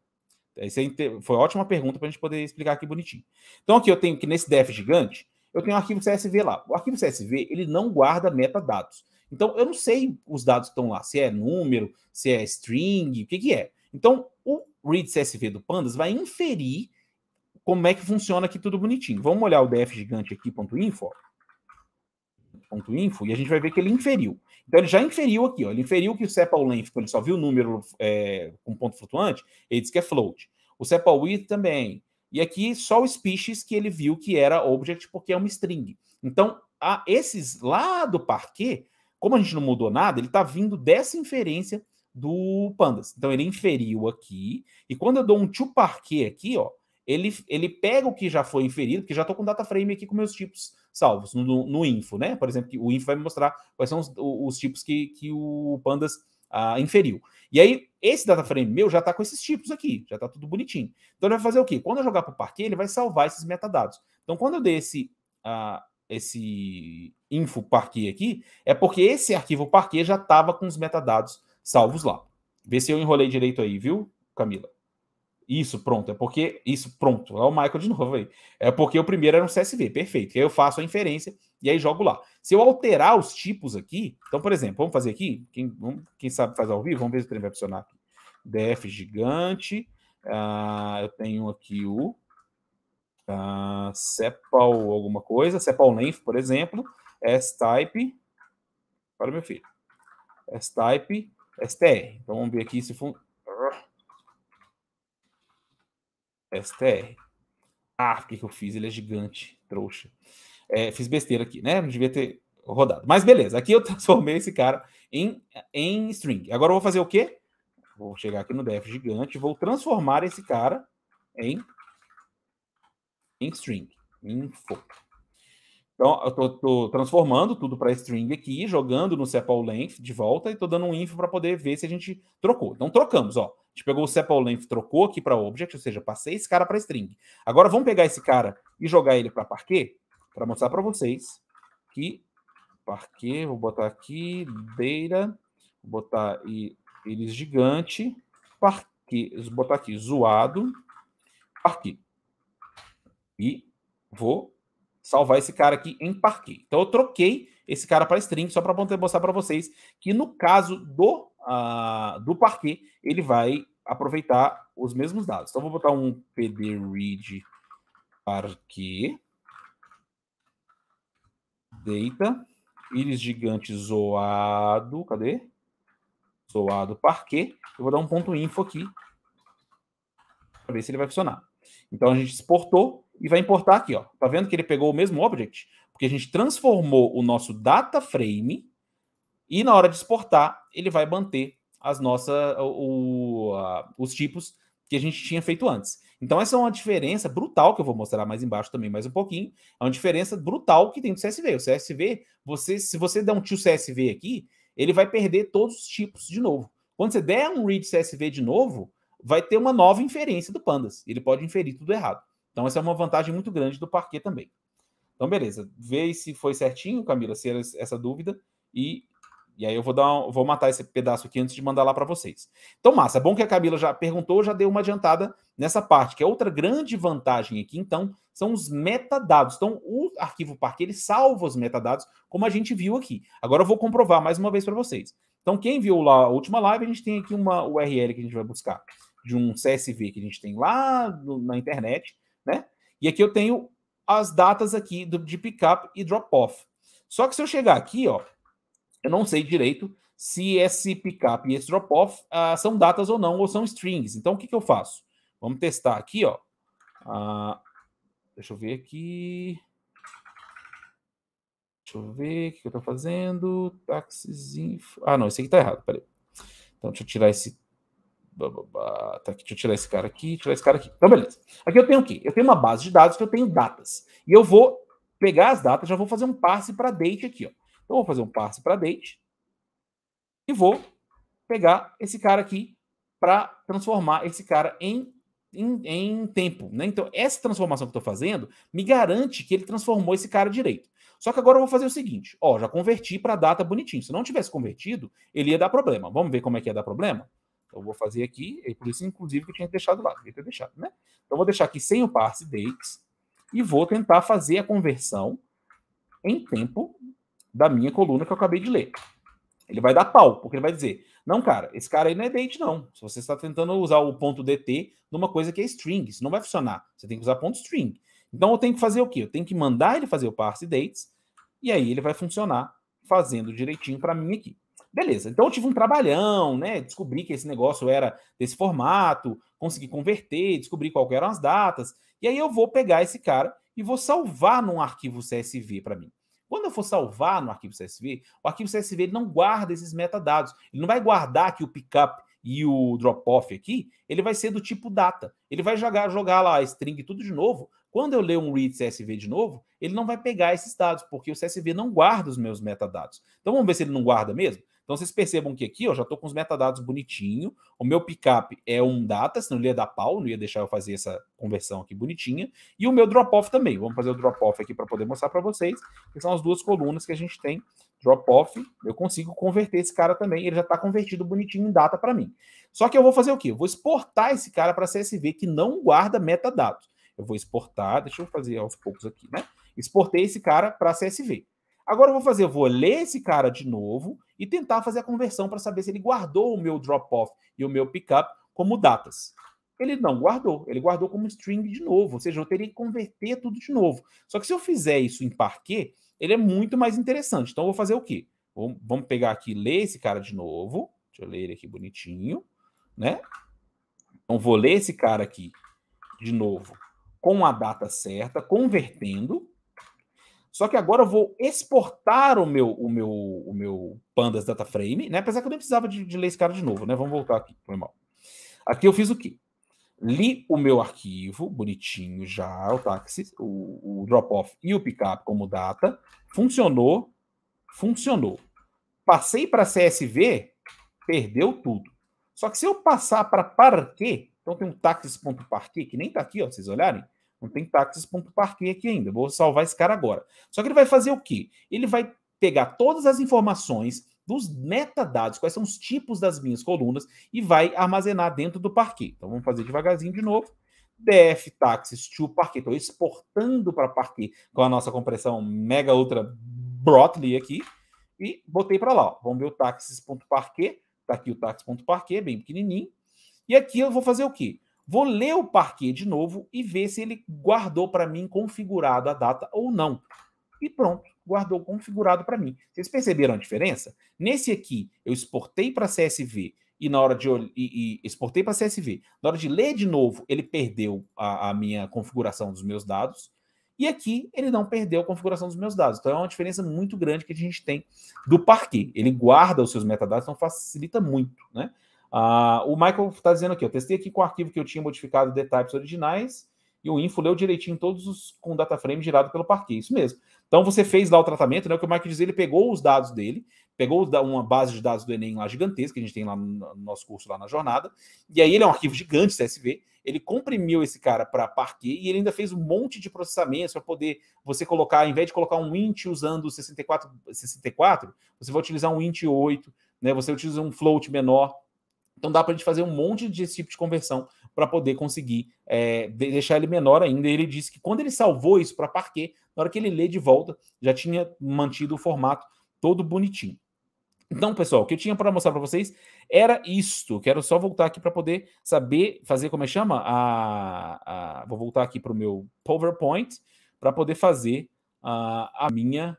foi ótima pergunta para a gente poder explicar aqui bonitinho. Então, aqui eu tenho que nesse def gigante, eu tenho um arquivo CSV lá. O arquivo CSV ele não guarda metadados. Então, eu não sei os dados que estão lá, se é número, se é string, o que, que é. Então, o read CSV do Pandas vai inferir como é que funciona aqui tudo bonitinho. Vamos olhar o def gigante aqui, ponto info, ponto info, e a gente vai ver que ele inferiu. Então ele já inferiu aqui, ó, ele inferiu que o sepal length, quando ele só viu o número é, com ponto flutuante, ele disse que é float. O sepal width também. E aqui só o species que ele viu que era object, porque é uma string. Então, a esses lá do parquet, como a gente não mudou nada, ele está vindo dessa inferência do pandas. Então ele inferiu aqui, e quando eu dou um to parquet aqui, ó, ele, ele pega o que já foi inferido, porque já estou com data frame aqui com meus tipos salvos no, no info, né? Por exemplo, o info vai me mostrar quais são os, os tipos que, que o pandas ah, inferiu. E aí, esse data frame meu já está com esses tipos aqui, já está tudo bonitinho. Então, ele vai fazer o quê? Quando eu jogar para o parquet, ele vai salvar esses metadados. Então, quando eu dei esse, ah, esse info parquet aqui, é porque esse arquivo parquet já estava com os metadados salvos lá. Vê se eu enrolei direito aí, viu, Camila? Isso, pronto. É porque. Isso, pronto. É o Michael de novo aí. É porque o primeiro era um CSV, perfeito. Aí eu faço a inferência e aí jogo lá. Se eu alterar os tipos aqui, então, por exemplo, vamos fazer aqui. Quem, vamos, quem sabe faz ao vivo, vamos ver se o trem vai funcionar aqui. DF gigante. Uh, eu tenho aqui o uh, Cepal alguma coisa, Cepal length, por exemplo, S-type. Para meu filho. S-type, STR. Então vamos ver aqui se funciona. STR. Ah, que, que eu fiz? Ele é gigante, trouxa. É, fiz besteira aqui, né? Não devia ter rodado. Mas beleza, aqui eu transformei esse cara em, em string. Agora eu vou fazer o quê? Vou chegar aqui no def gigante, vou transformar esse cara em, em string, info. Então, eu estou transformando tudo para string aqui, jogando no sepal length de volta e estou dando um info para poder ver se a gente trocou. Então, trocamos, ó. A gente pegou o sepal trocou aqui para object, ou seja, passei esse cara para string. Agora vamos pegar esse cara e jogar ele para parquet, para mostrar para vocês que parquet, vou botar aqui beira, vou botar e eles gigante, parquet, vou botar aqui zoado, parquet. E vou salvar esse cara aqui em parquet. Então eu troquei esse cara para string só para mostrar para vocês que no caso do uh, do parquet, ele vai aproveitar os mesmos dados. Então, vou botar um pd read parquet data íris gigante zoado, cadê? Zoado parquet. Eu vou dar um ponto info aqui para ver se ele vai funcionar. Então a gente exportou e vai importar aqui, ó. Tá vendo que ele pegou o mesmo object? Porque a gente transformou o nosso data frame e na hora de exportar ele vai manter as nossas o, a, os tipos que a gente tinha feito antes. Então essa é uma diferença brutal que eu vou mostrar mais embaixo também, mais um pouquinho. É uma diferença brutal que tem do CSV. O CSV, você se você der um tio CSV aqui, ele vai perder todos os tipos de novo. Quando você der um read CSV de novo, vai ter uma nova inferência do pandas. Ele pode inferir tudo errado. Então essa é uma vantagem muito grande do parquet também. Então beleza, vê se foi certinho, Camila, se era essa dúvida e e aí eu vou dar um, vou matar esse pedaço aqui antes de mandar lá para vocês. Então, massa, é bom que a Camila já perguntou, já deu uma adiantada nessa parte, que é outra grande vantagem aqui, então, são os metadados. Então, o arquivo Parque, ele salva os metadados, como a gente viu aqui. Agora eu vou comprovar mais uma vez para vocês. Então, quem viu lá a última live, a gente tem aqui uma URL que a gente vai buscar, de um CSV que a gente tem lá no, na internet, né? E aqui eu tenho as datas aqui do, de pickup e drop-off. Só que se eu chegar aqui, ó, eu não sei direito se esse pickup e esse drop-off ah, são datas ou não, ou são strings. Então, o que, que eu faço? Vamos testar aqui, ó. Ah, deixa eu ver aqui. Deixa eu ver o que, que eu estou fazendo. info. Ah, não, esse aqui tá errado, peraí. Então, deixa eu tirar esse. Tá aqui, deixa eu tirar esse cara aqui, tirar esse cara aqui. Então, beleza. Aqui eu tenho o quê? Eu tenho uma base de dados que eu tenho datas. E eu vou pegar as datas, já vou fazer um passe para date aqui, ó. Eu vou fazer um passe para date e vou pegar esse cara aqui para transformar esse cara em, em, em tempo. Né? Então, essa transformação que eu estou fazendo me garante que ele transformou esse cara direito. Só que agora eu vou fazer o seguinte: ó, já converti para data bonitinho. Se não tivesse convertido, ele ia dar problema. Vamos ver como é que ia dar problema? Então, vou fazer aqui, e por isso, inclusive, que eu tinha deixado lá, devia ter deixado, né? Então, vou deixar aqui sem o parse dates e vou tentar fazer a conversão em tempo da minha coluna que eu acabei de ler. Ele vai dar pau, porque ele vai dizer: não, cara, esse cara aí não é date, não. Se você está tentando usar o ponto DT numa coisa que é string, isso não vai funcionar. Você tem que usar ponto string. Então eu tenho que fazer o quê? Eu tenho que mandar ele fazer o parse dates, e aí ele vai funcionar fazendo direitinho para mim aqui. Beleza, então eu tive um trabalhão, né? Descobri que esse negócio era desse formato, consegui converter, descobri qual eram as datas, e aí eu vou pegar esse cara e vou salvar num arquivo CSV para mim. Quando eu for salvar no arquivo CSV, o arquivo CSV ele não guarda esses metadados. Ele não vai guardar que o pickup e o drop-off aqui, ele vai ser do tipo data. Ele vai jogar, jogar lá a string tudo de novo. Quando eu ler um read CSV de novo, ele não vai pegar esses dados, porque o CSV não guarda os meus metadados. Então vamos ver se ele não guarda mesmo. Então vocês percebam que aqui, ó, já estou com os metadados bonitinho. O meu pickup é um data, senão ele ia dar pau, não ia deixar eu fazer essa conversão aqui bonitinha. E o meu drop-off também. Vamos fazer o drop-off aqui para poder mostrar para vocês, que são as duas colunas que a gente tem. Drop-off, eu consigo converter esse cara também. Ele já está convertido bonitinho em data para mim. Só que eu vou fazer o quê? Eu vou exportar esse cara para CSV que não guarda metadados. Eu vou exportar, deixa eu fazer aos poucos aqui, né? Exportei esse cara para CSV. Agora eu vou fazer, eu vou ler esse cara de novo e tentar fazer a conversão para saber se ele guardou o meu drop-off e o meu pickup como datas. Ele não guardou, ele guardou como string de novo, ou seja, eu teria que converter tudo de novo. Só que se eu fizer isso em parquet, ele é muito mais interessante. Então eu vou fazer o quê? Vamos pegar aqui, ler esse cara de novo. Deixa eu ler ele aqui bonitinho, né? Então vou ler esse cara aqui de novo com a data certa, convertendo, só que agora eu vou exportar o meu o meu o meu pandas data frame, né? Apesar que eu nem precisava de, de ler esse cara de novo, né? Vamos voltar aqui, foi mal. Aqui eu fiz o quê? Li o meu arquivo, bonitinho já, o táxi, o, o drop-off e o pickup como data. Funcionou, funcionou. Passei para CSV, perdeu tudo. Só que se eu passar para parquet, então tem um táxis.parquet que nem está aqui, ó, vocês olharem. Não tem táxis.parquê aqui ainda. Vou salvar esse cara agora. Só que ele vai fazer o quê? Ele vai pegar todas as informações dos metadados, quais são os tipos das minhas colunas, e vai armazenar dentro do parquet. Então vamos fazer devagarzinho de novo. DF taxes to parquet. Estou exportando para parquet com a nossa compressão mega ultra Brotley aqui. E botei para lá. Ó. Vamos ver o táxis.parquê. Está aqui o táxis.parquê, bem pequenininho. E aqui eu vou fazer o quê? Vou ler o parquet de novo e ver se ele guardou para mim configurado a data ou não. E pronto, guardou configurado para mim. Vocês perceberam a diferença? Nesse aqui, eu exportei para CSV e na hora de e, e exportei para CSV. Na hora de ler de novo, ele perdeu a, a minha configuração dos meus dados. E aqui ele não perdeu a configuração dos meus dados. Então é uma diferença muito grande que a gente tem do parquet. Ele guarda os seus metadados, então facilita muito, né? Ah, o Michael está dizendo aqui, eu testei aqui com o arquivo que eu tinha modificado de types originais e o info leu direitinho todos os com data frame gerado pelo parquet, isso mesmo. Então você fez lá o tratamento, né? O que o Michael diz, ele pegou os dados dele, pegou uma base de dados do Enem lá gigantesca, que a gente tem lá no nosso curso lá na jornada, e aí ele é um arquivo gigante CSV, ele comprimiu esse cara para parquet e ele ainda fez um monte de processamentos para poder você colocar, ao invés de colocar um int usando 64, 64, você vai utilizar um int 8, né? Você utiliza um float menor, então dá para a gente fazer um monte desse tipo de conversão para poder conseguir é, deixar ele menor ainda. E ele disse que quando ele salvou isso para Parquet, na hora que ele lê de volta, já tinha mantido o formato todo bonitinho. Então, pessoal, o que eu tinha para mostrar para vocês era isto. Quero só voltar aqui para poder saber fazer como é que chama a, a, vou voltar aqui para o meu PowerPoint para poder fazer a, a minha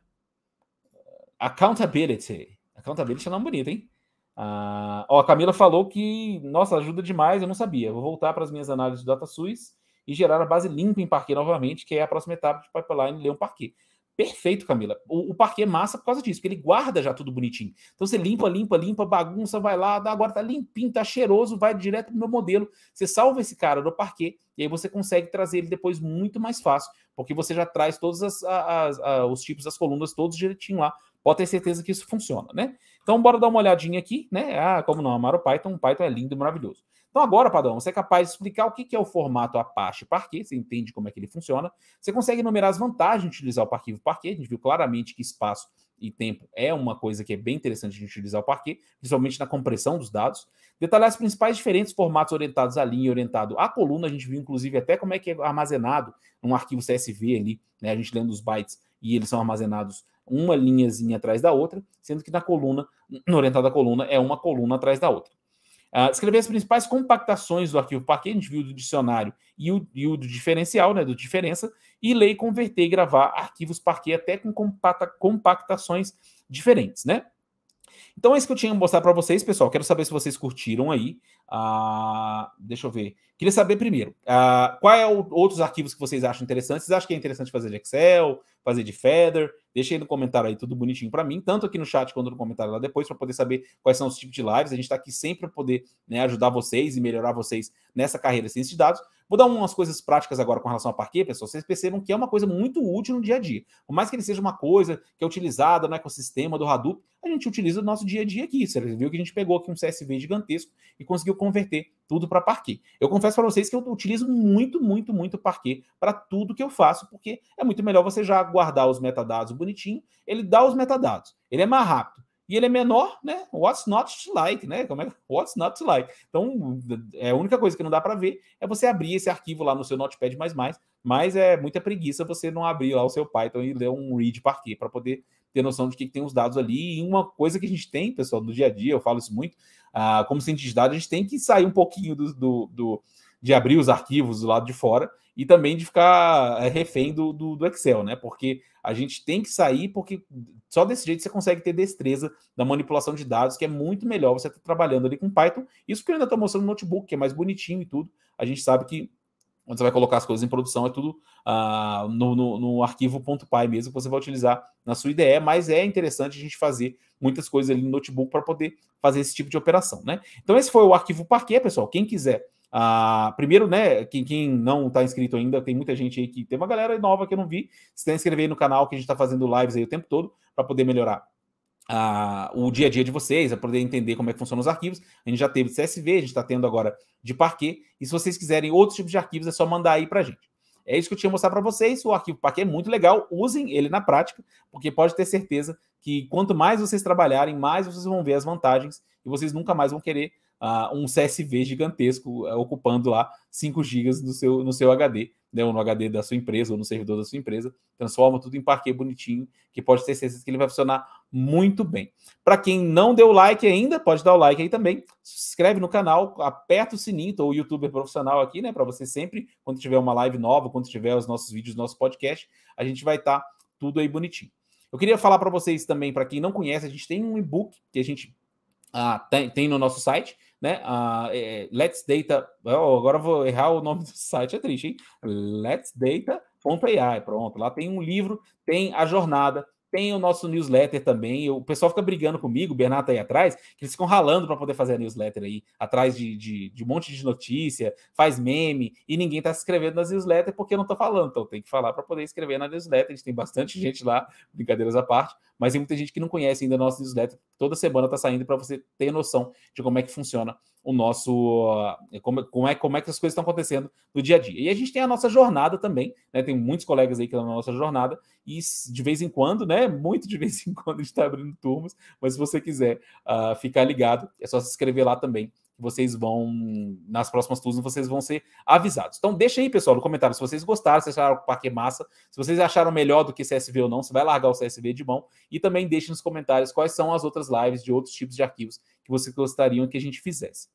uh, accountability. Accountability é um nome bonito, hein? Ah, ó, a Camila falou que, nossa, ajuda demais, eu não sabia. Vou voltar para as minhas análises do DataSUS e gerar a base limpa em parquet novamente, que é a próxima etapa de pipeline Leão Parquet. Perfeito, Camila. O, o parquet é massa por causa disso, porque ele guarda já tudo bonitinho. Então você limpa, limpa, limpa, bagunça, vai lá, agora tá limpinho, tá cheiroso, vai direto pro meu modelo. Você salva esse cara do parquet e aí você consegue trazer ele depois muito mais fácil, porque você já traz todos as, as, as, os tipos das colunas todos direitinho lá Pode ter certeza que isso funciona, né? Então, bora dar uma olhadinha aqui, né? Ah, como não, amar o Python, o Python é lindo, e maravilhoso. Então, agora, Padrão, você é capaz de explicar o que é o formato Apache Parquet, você entende como é que ele funciona, você consegue enumerar as vantagens de utilizar o arquivo Parquet, a gente viu claramente que espaço e tempo é uma coisa que é bem interessante de utilizar o Parquet, principalmente na compressão dos dados. Detalhar as principais diferentes formatos orientados à linha, orientado à coluna, a gente viu inclusive até como é que é armazenado um arquivo CSV ali, né? A gente lendo os bytes e eles são armazenados uma linhazinha atrás da outra, sendo que na coluna, no orientado da coluna, é uma coluna atrás da outra. Uh, escrever as principais compactações do arquivo parquet, a gente viu do dicionário e o, e o do diferencial, né, do diferença, e ler, converter e gravar arquivos parquet até com compacta, compactações diferentes, né? Então é isso que eu tinha que mostrar para vocês, pessoal. Quero saber se vocês curtiram aí. Ah, deixa eu ver. Queria saber primeiro, ah, qual é o, outros arquivos que vocês acham interessantes? Vocês acham que é interessante fazer de Excel, fazer de Feather? Deixa aí no comentário aí tudo bonitinho para mim, tanto aqui no chat quanto no comentário lá depois, para poder saber quais são os tipos de lives. A gente está aqui sempre para poder né, ajudar vocês e melhorar vocês nessa carreira de ciência de dados. Vou dar umas coisas práticas agora com relação a parquet, pessoal. Vocês percebam que é uma coisa muito útil no dia a dia. Por mais que ele seja uma coisa que é utilizada no ecossistema do Hadoop, a gente utiliza no nosso dia a dia aqui. Você viu que a gente pegou aqui um CSV gigantesco e conseguiu converter tudo para parquet. Eu confesso para vocês que eu utilizo muito, muito, muito parquet para tudo que eu faço, porque é muito melhor você já guardar os metadados bonitinho. Ele dá os metadados, ele é mais rápido e ele é menor, né? What's not to like, né? Como é What's not to like? Então, é a única coisa que não dá para ver é você abrir esse arquivo lá no seu Notepad mais mais, mas é muita preguiça você não abrir lá o seu Python e ler um read parquet para poder ter noção de que tem os dados ali. E uma coisa que a gente tem, pessoal, do dia a dia, eu falo isso muito, uh, como cientista de dados, a gente tem que sair um pouquinho do, do, do de abrir os arquivos do lado de fora e também de ficar eh, refém do, do, do, Excel, né? Porque a gente tem que sair, porque só desse jeito você consegue ter destreza da manipulação de dados, que é muito melhor você estar tá trabalhando ali com Python. Isso que eu ainda estou mostrando no notebook, que é mais bonitinho e tudo. A gente sabe que quando você vai colocar as coisas em produção, é tudo ah, no, no, no arquivo.py mesmo que você vai utilizar na sua IDE, mas é interessante a gente fazer muitas coisas ali no notebook para poder fazer esse tipo de operação, né? Então esse foi o arquivo Parquet, pessoal. Quem quiser ah, primeiro, né, quem, quem não está inscrito ainda, tem muita gente aí que tem uma galera nova que eu não vi. Se inscrever aí no canal que a gente está fazendo lives aí o tempo todo para poder melhorar ah, o dia a dia de vocês, para poder entender como é que funciona os arquivos. A gente já teve de CSV, a gente está tendo agora de parquet. E se vocês quiserem outros tipos de arquivos, é só mandar aí para a gente. É isso que eu tinha mostrar para vocês. O arquivo Parquet é muito legal. Usem ele na prática, porque pode ter certeza que quanto mais vocês trabalharem, mais vocês vão ver as vantagens e vocês nunca mais vão querer uh, um CSV gigantesco uh, ocupando lá 5 GB no seu, no seu HD, né, ou no HD da sua empresa, ou no servidor da sua empresa, transforma tudo em parquet bonitinho, que pode ter certeza que ele vai funcionar muito bem. Para quem não deu like ainda, pode dar o like aí também, se inscreve no canal, aperta o sininho, estou o youtuber profissional aqui, né, para você sempre, quando tiver uma live nova, quando tiver os nossos vídeos, nosso podcast, a gente vai estar tá tudo aí bonitinho. Eu queria falar para vocês também, para quem não conhece, a gente tem um e-book que a gente ah, tem, tem no nosso site, né? A, é, é, Let's Data. Oh, agora vou errar o nome do site, é triste, hein? Let's Data.ai, pronto. Lá tem um livro, tem a jornada, tem o nosso newsletter também. Eu, o pessoal fica brigando comigo, o Bernardo tá aí atrás, que eles ficam ralando para poder fazer a newsletter aí, atrás de, de, de, um monte de notícia, faz meme, e ninguém tá se inscrevendo nas newsletters porque eu não tô falando. Então tem que falar para poder escrever na newsletter. A gente tem bastante gente lá, brincadeiras à parte, mas tem muita gente que não conhece ainda a nossa newsletter. Toda semana está saindo para você ter noção de como é que funciona o nosso. Eh, como, como, é, como é que as coisas estão acontecendo no dia a dia. E a gente tem a nossa jornada também, né? Tem muitos colegas aí que estão na nossa jornada, e de vez em quando, né? Muito de vez em quando a gente está abrindo turmas, mas se você quiser uh, ficar ligado, é só se inscrever lá também vocês vão, nas próximas turmas, vocês vão ser avisados. Então, deixa aí, pessoal, no comentário se vocês gostaram, se acharam que o parque é massa, se vocês acharam melhor do que CSV ou não, se vai largar o CSV de mão. E também deixe nos comentários quais são as outras lives de outros tipos de arquivos que vocês gostariam que a gente fizesse.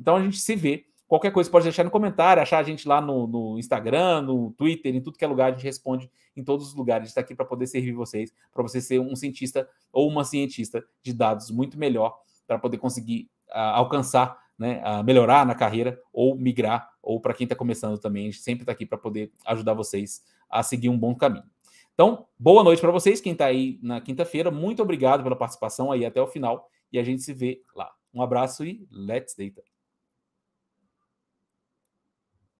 Então, a gente se vê. Qualquer coisa pode deixar no comentário, achar a gente lá no, no Instagram, no Twitter, em tudo que é lugar, a gente responde em todos os lugares. A gente está aqui para poder servir vocês, para você ser um cientista ou uma cientista de dados muito melhor, para poder conseguir uh, alcançar né, a melhorar na carreira ou migrar, ou para quem está começando também, a gente sempre está aqui para poder ajudar vocês a seguir um bom caminho. Então, boa noite para vocês, quem está aí na quinta-feira. Muito obrigado pela participação aí até o final e a gente se vê lá. Um abraço e let's data.